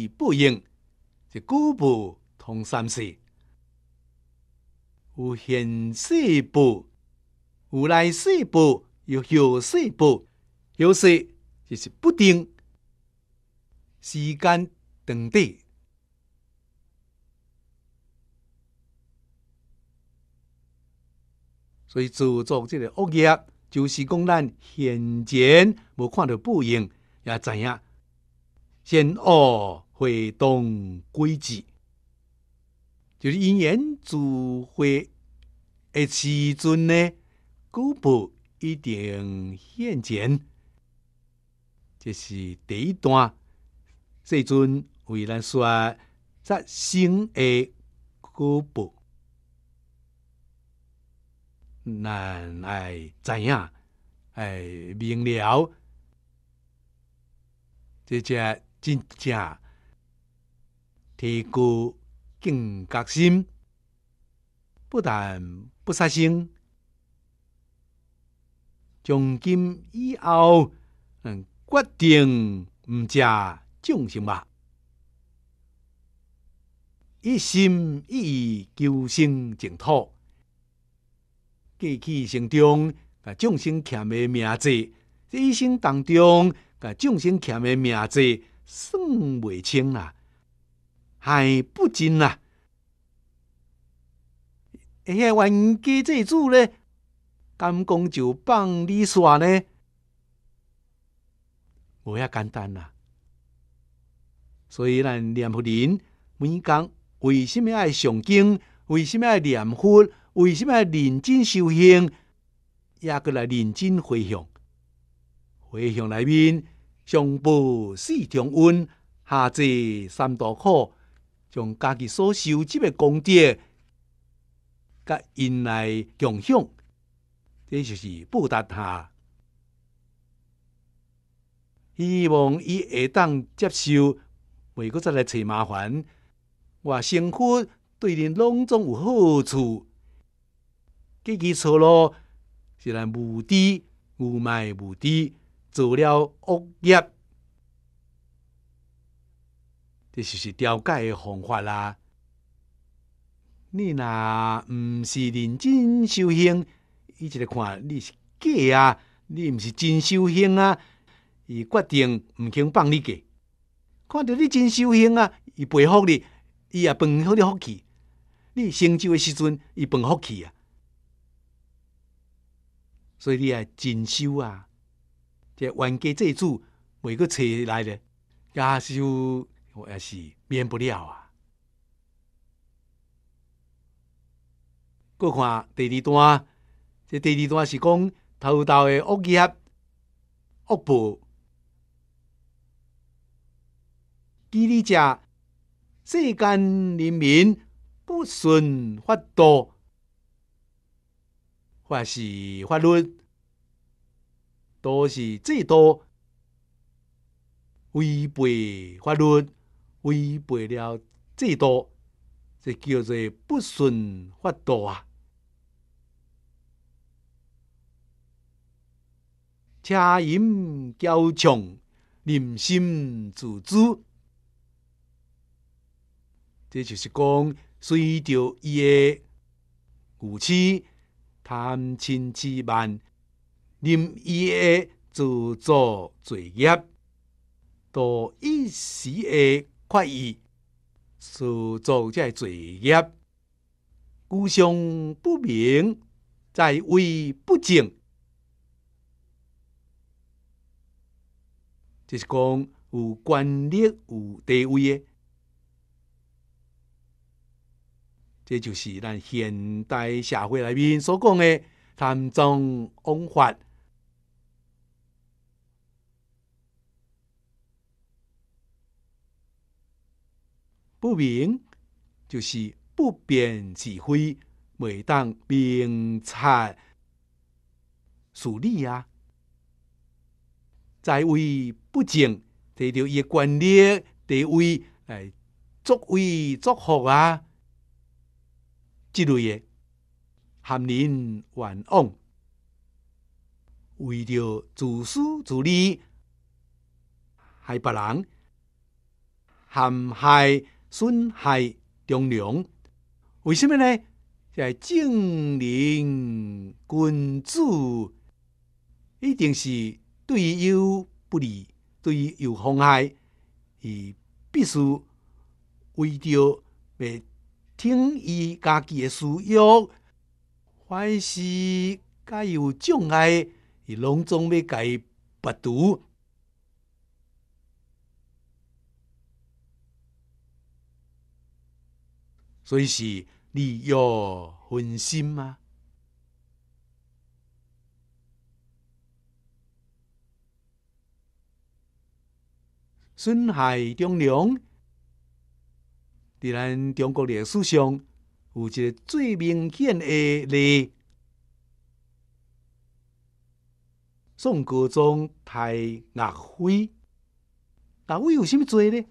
时不应，是故不通三世。有现世报，有来世报，有后世报，有时就是不定时间、长短。所以，制作这个恶业，就是讲咱现前无看到不应，也知影，善恶会动规矩。就是因缘组会的时阵呢，果报一定现前。这是第一段。世阵为咱说，则生的果报，咱要知影，爱明了，这只真正提高。更觉心，不但不杀生，从今以后，嗯，决定唔食众生吧。一心一意求生净土，过去生中，甲众生欠的名字，这一生当中，甲众生欠的名字算不清啦。还不尽呐！迄个冤家这主呢，敢讲就放你耍呢，无遐简单啦。所以咱念佛人每工为什么爱上经？为什么爱念佛，为什么爱认真修行，也过来认真回向。回向内面，上部四重恩，下至三大苦。将家己所收集的功德，甲因来共享，这就是报答他。希望伊会当接受，袂阁再来找麻烦。我辛苦对恁拢总有好处。计计错咯，是咱无知、务卖无知，做了恶业。这就是调解的方法啦。你若毋是认真修行，伊就来看你是假啊，你毋是真修行啊，伊决定毋肯放你过。看到你真修行啊，伊佩服你，伊也放好你福气。你成就的时阵，伊放福气啊。所以你要真修啊，即冤家债主未个找来咧，也修。我也是免不了啊！搁看第二段，这第二段是讲偷盗的恶业、恶报。第二家世间人民不顺法度，或是法律都是制度违背法律。违背了制度，这叫做不顺法度啊！家淫娇强，人心自诛，这就是讲随着伊的无起贪嗔痴慢，任伊的自作罪业，都一时的快意所做在罪业，故相不明，在位不正，就是讲有权力、有地位的，这就是咱现代社会里面所讲的贪赃枉法。不明，就是不辨是非，未当明察处理啊。在位不正得到诶权力地位，来作威作福啊，即类诶含林冤枉，为着自私自利害别人，陷害。损害忠良，为什么呢？在正人君子，一定是对伊有不利、对伊有妨害，伊必须为着要听伊家己的需要，凡事该有障碍，拢总重为改拔除。所以，是利欲熏心吗？损害中良，在咱中国历史上有一个最明显的例：宋高宗太岳飞，阿飞有什么罪呢？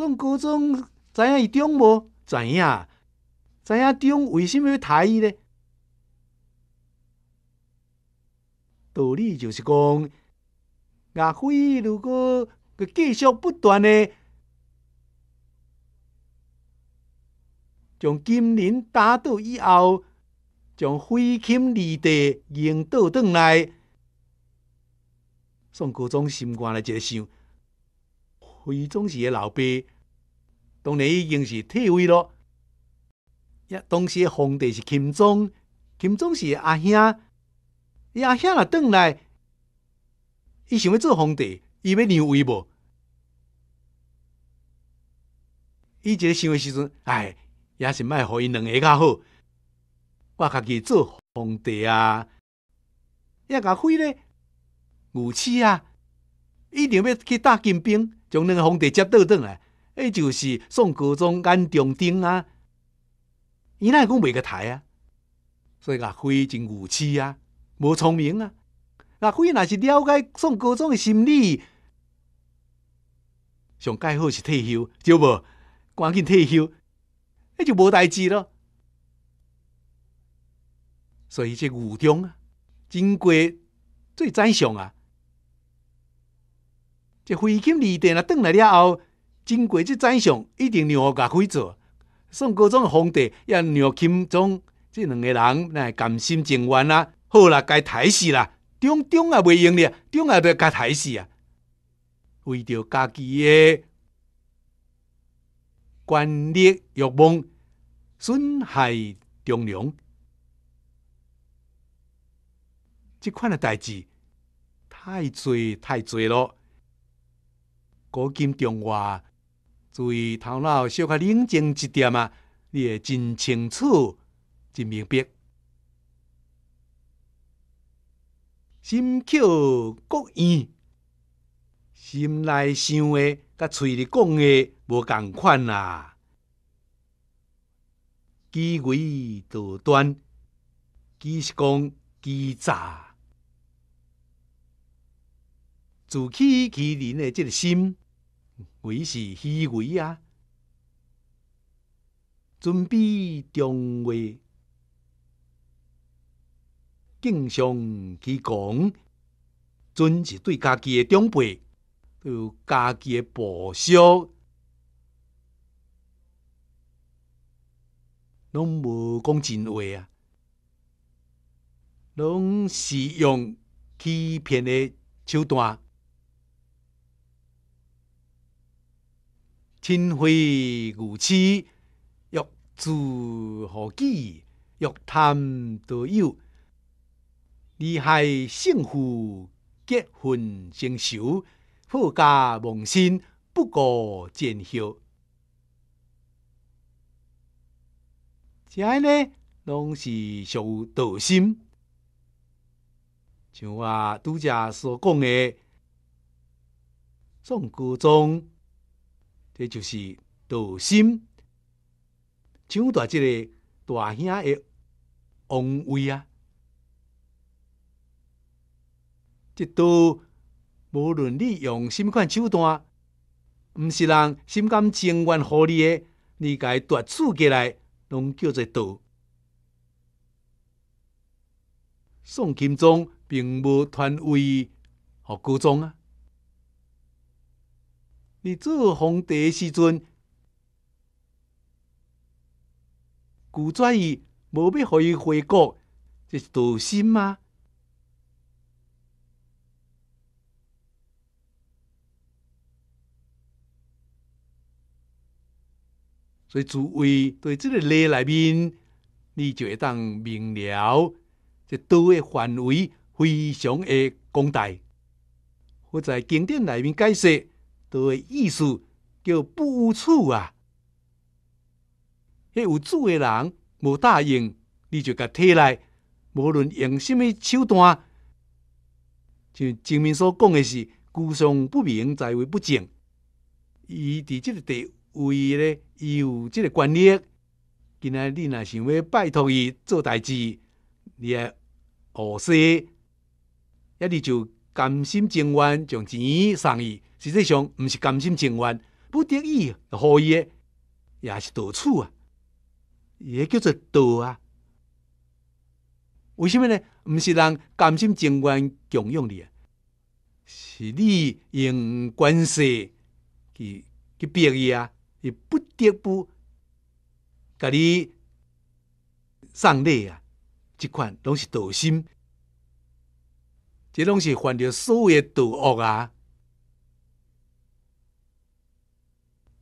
宋高宗知影伊中无知影，知影中？为什么要杀伊呢？道理就是讲，阿飞如果佮继续不断的将金陵打倒以后，将废寝立地迎倒转来，宋高宗心咧，来会想。徽宗是嘅老爸，当年已经是退位咯。一当时嘅皇帝是钦宗，钦宗是阿兄，伊阿兄啦，倒来，伊想要做皇帝，伊要让位无？伊即个想嘅时阵，哎，也是卖互伊两个较好，我家己做皇帝啊，一甲辉咧，武器啊，一定要去打金兵。将那个皇帝接到转来，迄就是宋高宗眼重钉啊，伊那讲未个台啊，所以讲飞真愚痴啊，无聪明啊，那飞若是了解宋高宗的心理，想盖好是退休，对无赶紧退休，迄就无代志咯。所以这武中啊，经过最赞赏啊。这飞禽离地了，等来了后，经过这战场，一定让鸟甲飞走。宋高宗皇帝也让钦宗这两个人来甘心情愿啦，好啦，该抬死啦，中中也未用咧，中也都该抬死啊！为着家己的官力欲望，损害忠良，即款的代志太罪太罪了。古今中外，注意头脑稍较冷静一点啊，你会真清楚、真明白。心口各异，心内想的甲嘴里讲的无共款啊，机会多端，即是讲机诈。自欺欺人的即个心为是虚伪啊！准备重话，经常去讲，准是对家己的长辈，对家己的部属，拢无讲真话啊！拢是用欺骗的手段。清辉舞翅，欲自何己？欲贪多有，利害胜负，结婚成仇，富家忘身，不过前兆。这呢，拢是小道心。像我拄则所讲的，宋高忠。这就是道心，像在即个大兄的王位啊，这都无论你用什么款手段，毋是人心甘情愿汝诶，的，你该夺取过来，拢叫做道。宋钦宗并无传位和高宗啊。你做皇帝时阵，古抓伊无要互伊回国，这是道心吗？所以诸位在这个例里面，你就会当明了，这道的范围非常的广大。我在经典里面解释。诶意思叫不务处啊！迄有主诶人无答应，你就甲摕来，无论用虾物手段，像前面所讲诶是，居上不明，财位不正。伊伫即个地位咧，伊有即个权力，今仔你若想要拜托伊做代志，你学说，一你就甘心情愿，将钱送伊。实际上，毋是甘心情愿，不得已，何伊诶，也是堕处啊！也叫做堕啊！为什么呢？毋是人甘心情愿共用啊，是你用关系去逼伊啊，伊不得不甲你上礼啊！即款拢是道心，这拢是犯着所有道恶啊！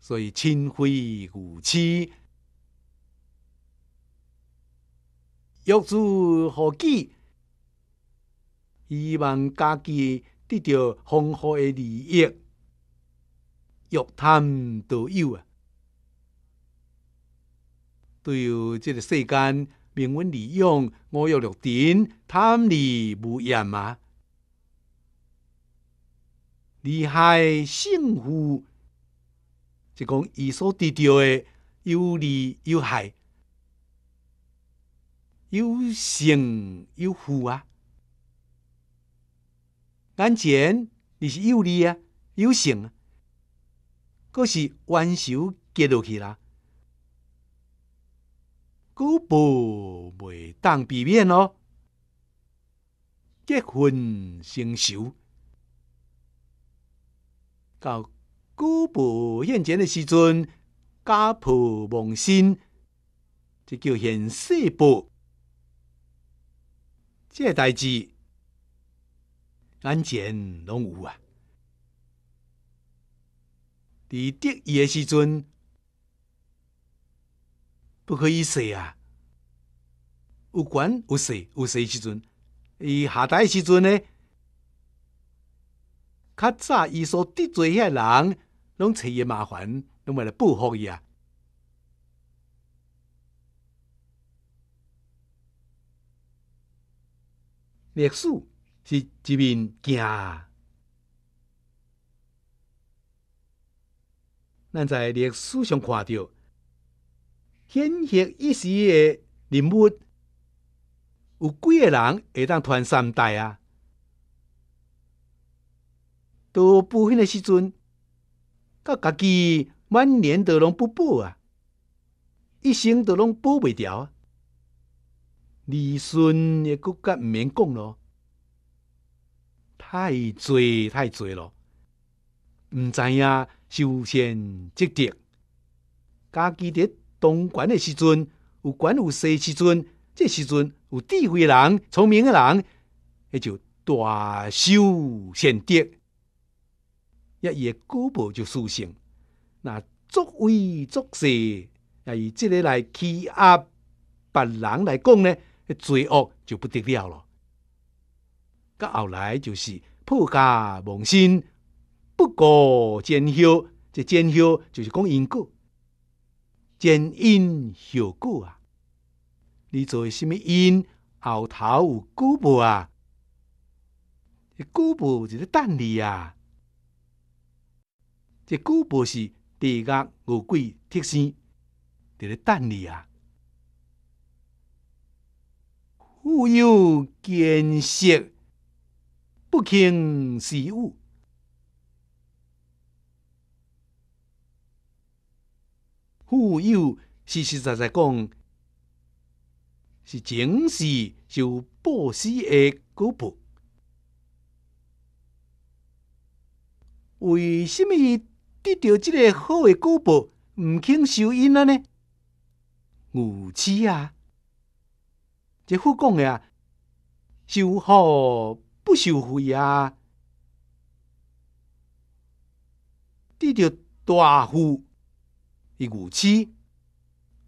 所以，清灰如此，欲助何计？希望家己得到丰厚的利益，欲贪都有啊！对于这个世间名闻利用，我有六点贪利无厌嘛？利害胜负。是讲伊所得到的有利有害，有胜有负啊！眼前你是有利啊，有胜啊，可是冤仇结落去啦，久不未当避免咯，结婚生仇，到。姑步向前的时，阵家破梦新，这叫现世报。这代志，眼前拢有啊。伫得意的时，阵不可以说啊。有官有势有势时，阵伊下台时，阵呢，较早伊所得罪遐人。拢找伊麻烦，拢为了报复伊啊。历史是一面镜，咱在历史上看到，显赫一时的人物，有几个人会当传三代啊。到部分的时阵。啊，家己晚年都拢不保啊，一生都拢保袂掉啊。儿孙也搁甲毋免讲咯，太侪太侪咯，毋知影修仙即德，家己伫当官的时阵，有官有势时阵，这时阵有智慧人、聪明的人，迄就大修善德。伊个古膊就苏醒，那作威作势，以即个来欺压别人来讲呢，罪恶就不得了了。到后来就是破家亡身，不过煎修，这煎修就是讲因果，煎因效果啊。你做什么因，后头有胳膊啊？这胳膊就在等你啊。这古佛是地狱五鬼贴身，伫咧等你啊！富有见识，不轻视物。富有，实实在在讲，是前世就布施的古佛。为什么？汝到即个好的古宝，毋肯收因了呢？无耻啊！这佛讲的啊，收好不收费啊。汝到大富，伊无耻，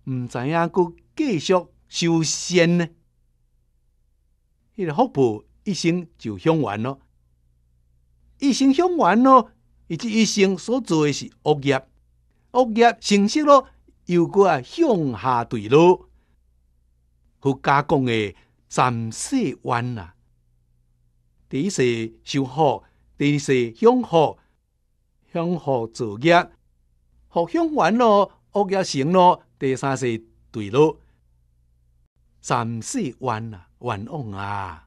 毋知影佫继续修仙呢？迄个福报，一生就享完咯，一生享完咯。以及一生所做的是恶业，恶业成熟了，又过向下坠落。佛家讲的三四缘啊。第一是修好，第二是向好，向好作业，向完咯，恶业成咯。第三世坠落，三四缘啊，弯哦啊。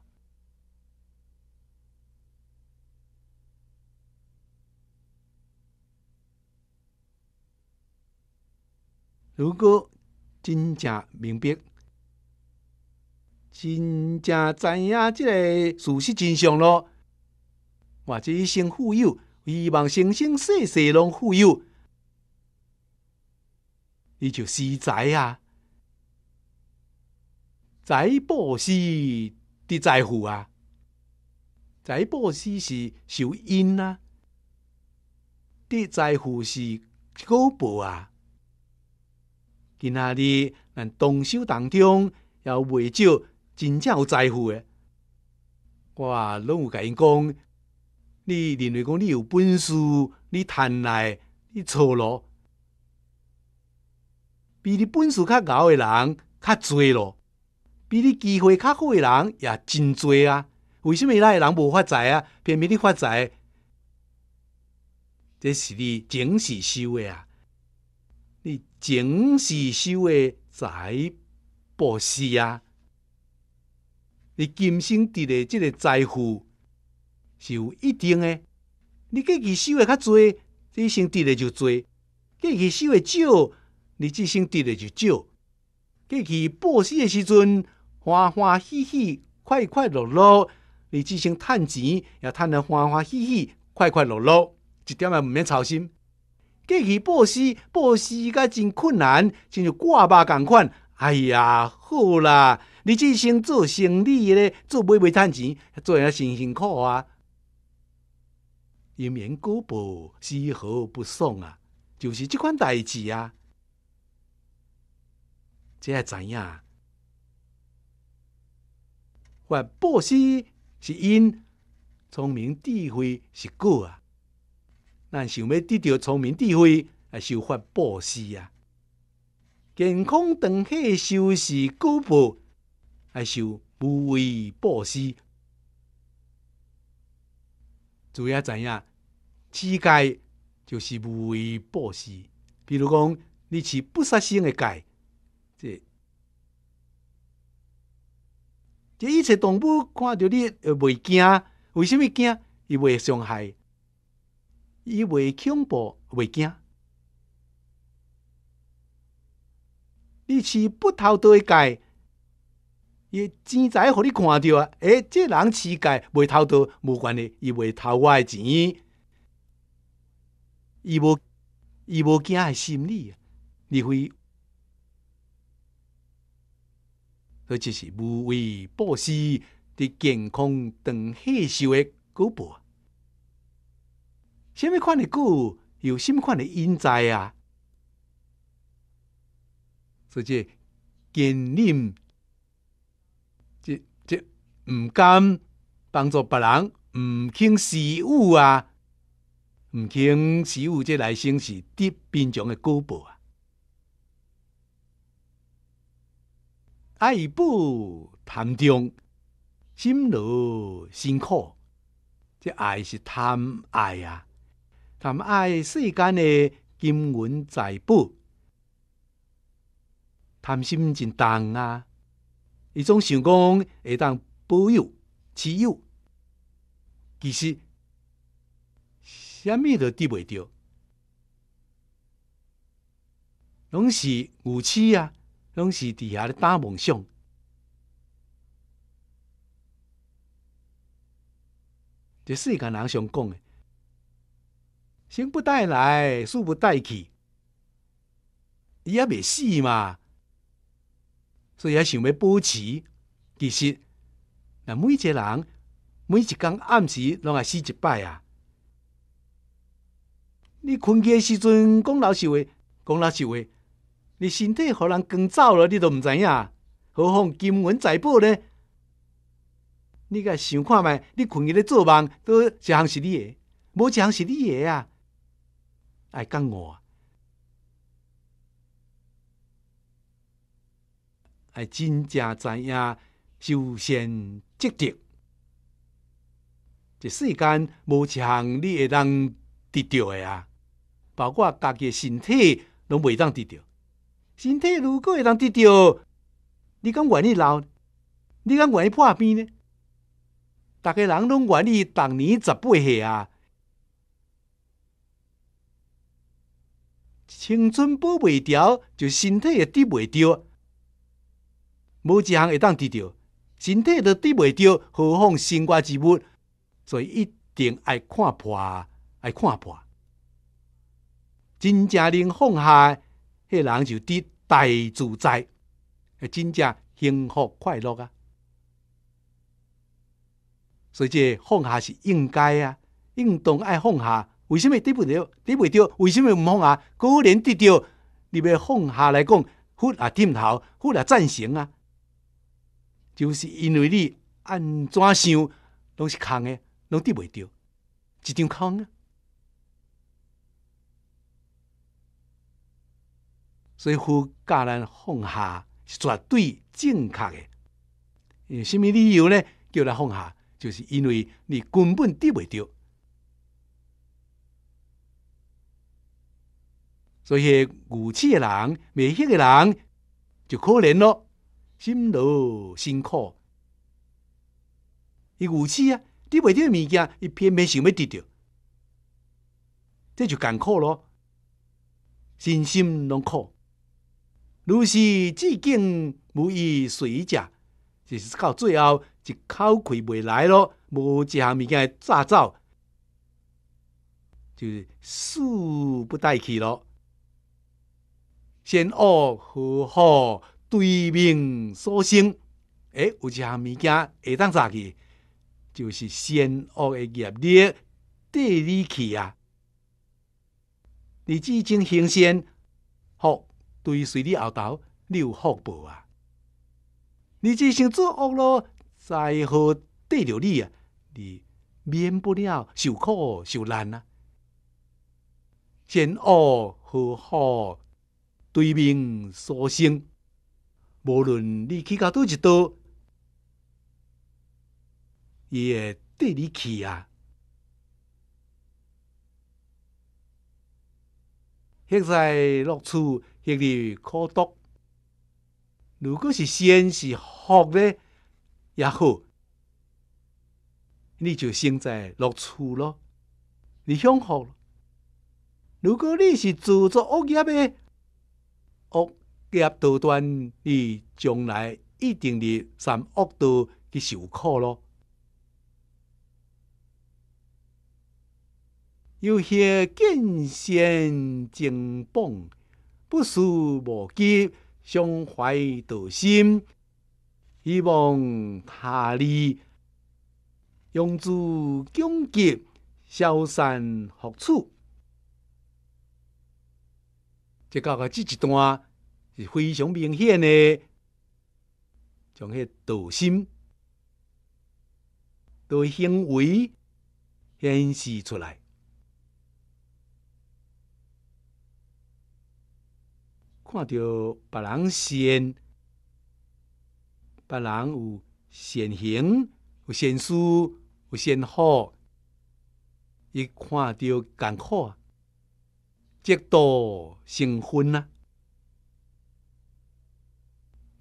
如果真正明白、真正知影即个事实真相咯，或者一生富有，希望生生世世拢富有，伊就是财啊！财布施的在乎啊，财布施是修因啊，的在乎是果报啊。今仔日咱动手当中又未少真正有在乎嘅。我有甲因讲，你认为讲你有本事，你贪来你错咯。比你本事较高诶人，较侪咯；比你机会较好诶人，也真侪啊。为什么那些人无发财啊？偏偏你发财，这是你情时收诶啊。情是修的财布施啊，你今生得的即个财富是有一定的。你过去修的较多，这一生得的就多；过去修的少，你即一生得的就少。过去布施的时阵，欢欢喜喜、快快乐乐，你即一生趁钱也趁得欢欢喜喜、快快乐乐，一点也毋免操心。过去报喜报喜，甲真困难，真像挂肉共款。哎呀，好啦，你即想做生理咧，做买卖趁钱，做也真辛苦啊。因缘果报丝毫不爽啊，就是即款代志啊。这影啊，发报喜是因，聪明智慧是果啊。咱想要得到聪明智慧，还修法布施啊！健康长寿，修是布施，还修无畏布施。主要怎样？乞丐就是无畏布施。比如讲，你持不杀生的丐，这这一切动物看到你呃未惊？为什么惊？伊未伤害？伊袂恐怖，袂惊。你是不偷的戒，伊钱财互你看着啊！即这人世界袂偷盗，无关的，伊袂偷我钱，伊无伊无惊的心理，你会。这就是无微布施的健康长享寿的公布。什么款的果，有什么款的因在啊？所以，坚韧，这这唔敢帮助别人，唔轻视物啊，唔轻事务，这内心是得贫种的果报啊。爱不贪中，心劳辛苦，这爱是贪爱啊。含爱世间诶金银财宝，贪心真重啊！伊总想讲会当保佑、持有，其实虾米都得袂着，拢是牛器啊！拢是伫遐咧大梦想，即世间人常讲诶。生不带来，死不带去，伊也未死嘛，所以也想要保持。其实，那每一个人，每一工暗时，拢爱死一摆啊。你困诶时阵讲老实话，讲老实话，你身体互人光走了，你都毋知影。何况金银财宝呢？你个想看卖？你困起咧做梦，都一项是你的，无一项是你的啊！爱讲我，爱真正知影修身积德，这世间无一项你会当得到的啊！包括家己诶身体拢未当得到。身体如果会当得到，你敢愿意老？你敢愿意破病呢？逐个人拢愿意逐年十八岁啊！青春保袂着，就身体也得袂着，无一项会当得着。身体都得袂着，何况生外之物？所以一定爱看破，爱看破。真正能放下，迄人就得大自在，真正幸福快乐啊！所以这放下是应该啊，应当爱放下。为什么得不到？得不到？为什么唔放下？果然得着，你要放下来讲，福也点头，福也赞成啊！就是因为你按怎想，拢是空的，拢得唔到，一张空啊！所以佛教咱放下是绝对正确的。有物理由呢？叫咱放下，就是因为你根本得袂到。所以，有耻的人，没气的人，就可怜咯，心劳辛苦。伊有耻啊，你买掉物件，伊偏偏想要得着，这就艰苦咯，身心拢苦。如是至敬无以随食，就是到最后一口气未来咯，无一项物件炸走，就是死不带去咯。先恶后好，对命所生，诶，有一项物件会当咋去？就是先恶的业力对你去啊。你子真新行善，好对随你后头有福报啊。你子想做恶咯，才会对着你啊，你免不了受苦受难啊。先恶后好。对面所生，无论你去到倒一多，伊会缀你去啊。现在落处，现在苦多。如果是先是福咧，也好，你就生在落处咯，你享福。如果你是自作恶业咧，业多端，伊将来一定伫三恶道去受苦咯。有些见贤敬奉，不思无及，胸怀道心，希望他利，用诸功德消散福处。个段。是非常明显的，从迄道心、道行为显示出来。看到别人善，别人有善行、有善思，有善好，伊看到艰苦，嫉妒成婚啊。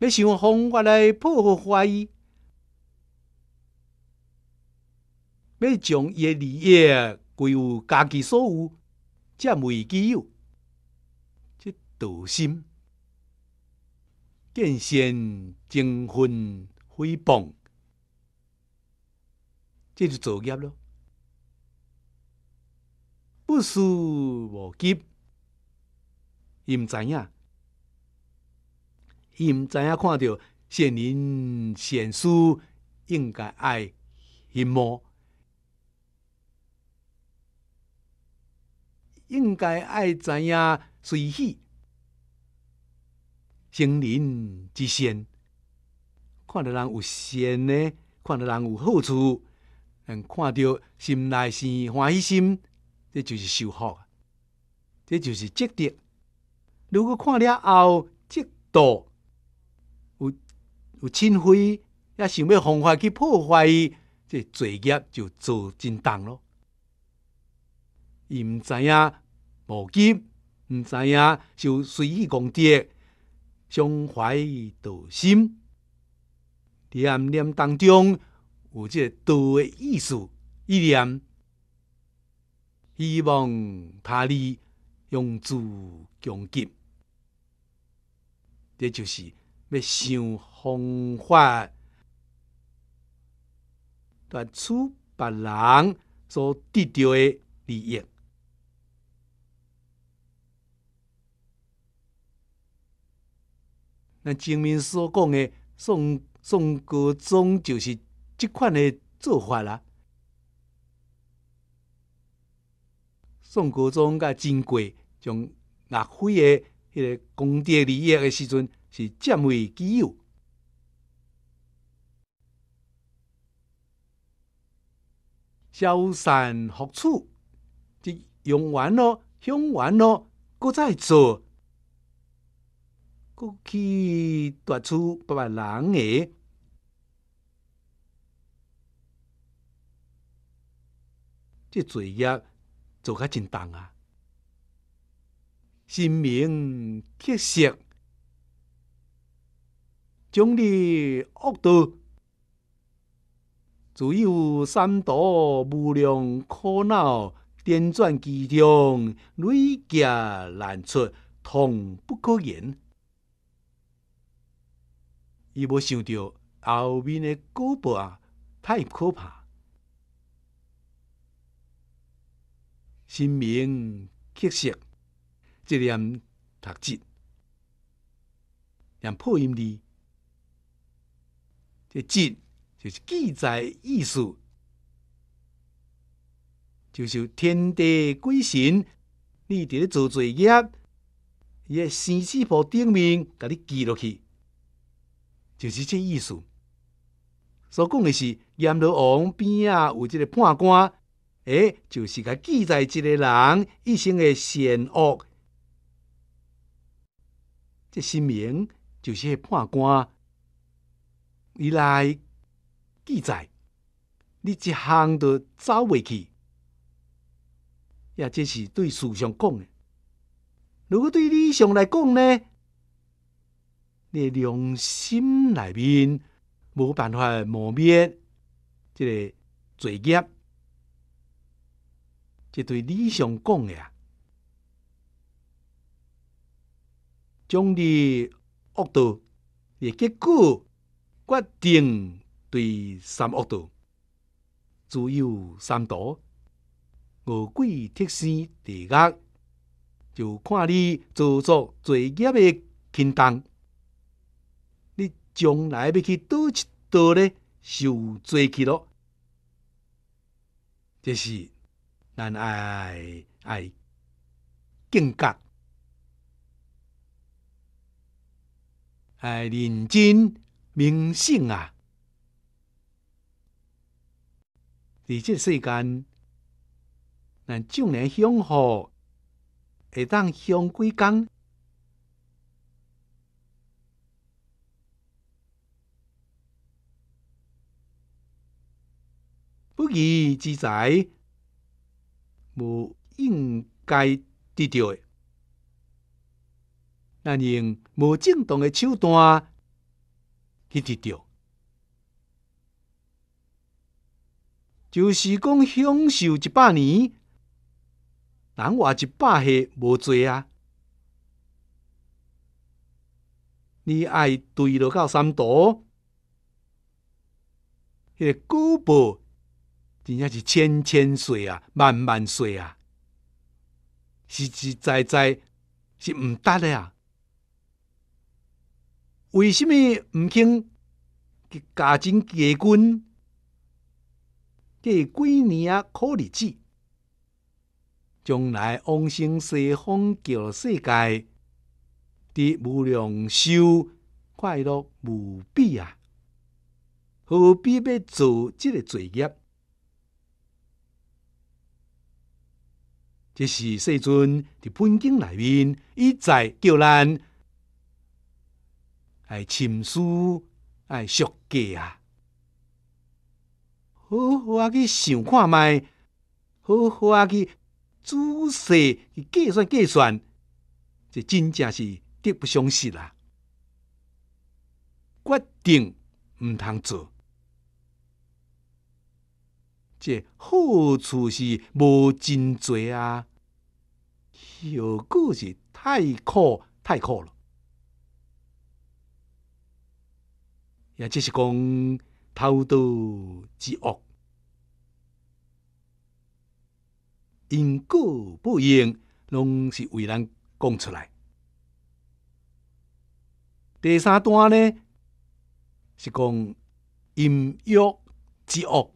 要想方法来破坏怀疑，要将业利益归有家己所有，才为己有。即道心、见线、争分诽谤，这就作业了。不思无及，伊毋知影，伊毋知影看到善人善书，应该爱羡慕，应该爱知影随喜，成人之善，看到人有善呢，看到人有好处，能看到心内是欢喜心，这就是修好，这就是积德。如果看了后积德。有轻毁，也想要方法去破坏伊，这罪业就做真重咯。伊毋知影无急，毋知影就随意攻击，伤怀道心，念念当中有这道的意思。意念，希望他利用足恭敬，这就是。要想方法，断取别人所得到的利益。那前面所讲的宋宋高宗就是即款的做法啦。宋高宗甲真贵，将压费的迄个功德利益的时阵。是占为己有，消散福处，即用完了，用完了，搁再做，搁去夺出别人诶，即罪业做较真重啊，心明缺失。讲的恶道，主有三毒：无量苦恼、颠转其中、累劫难出，痛不可言。伊无想到后面嘅果报啊，太可怕！生命、知色，质量、特质，让破音的。这记就是记载意思，就是天地鬼神，你伫咧做作业，伊诶生死簿顶面，甲你记落去，就是这意思。所讲诶是阎罗王边啊有一个判官，诶，就是甲记载一个人一生诶善恶，这姓名就是迄判官。伊来记载，你一项都走不去，也这是对史上讲的。如果对理想来讲呢，你良心里面无办法磨灭，这个罪孽，这对理想讲啊，将汝恶毒的结果。决定对三恶道、自有三毒，五鬼、特仙、地恶，就看你做作罪业的轻重。你将来要去倒一多咧，受罪去咯。这是咱爱爱敬格，爱认真。名姓啊！伫即世间，咱怎人享福，会当享几工？不义之财，无应该得到的。咱用无正当的手段。一条，就是讲享受一百年，人活一百岁无罪啊！你爱对了到三途，迄个古博真正是千千岁啊，万万岁啊，实实在在是毋值的啊！为什么毋肯给加精结棍，给鬼娘苦日子，将来往生西方极乐世界的无量寿快乐无比啊！何必要做即个罪业？这是世尊在本经内面一再叫咱。爱琴书，爱设计啊！好好啊，去想看卖，好好啊，去仔细去计算计算，这真正是得不偿失啦！决定毋通做，这好处是无真多啊，效果是太苦太苦了。也即是讲偷盗之恶，因果不应，拢是为咱讲出来。第三段呢，是讲淫欲之恶。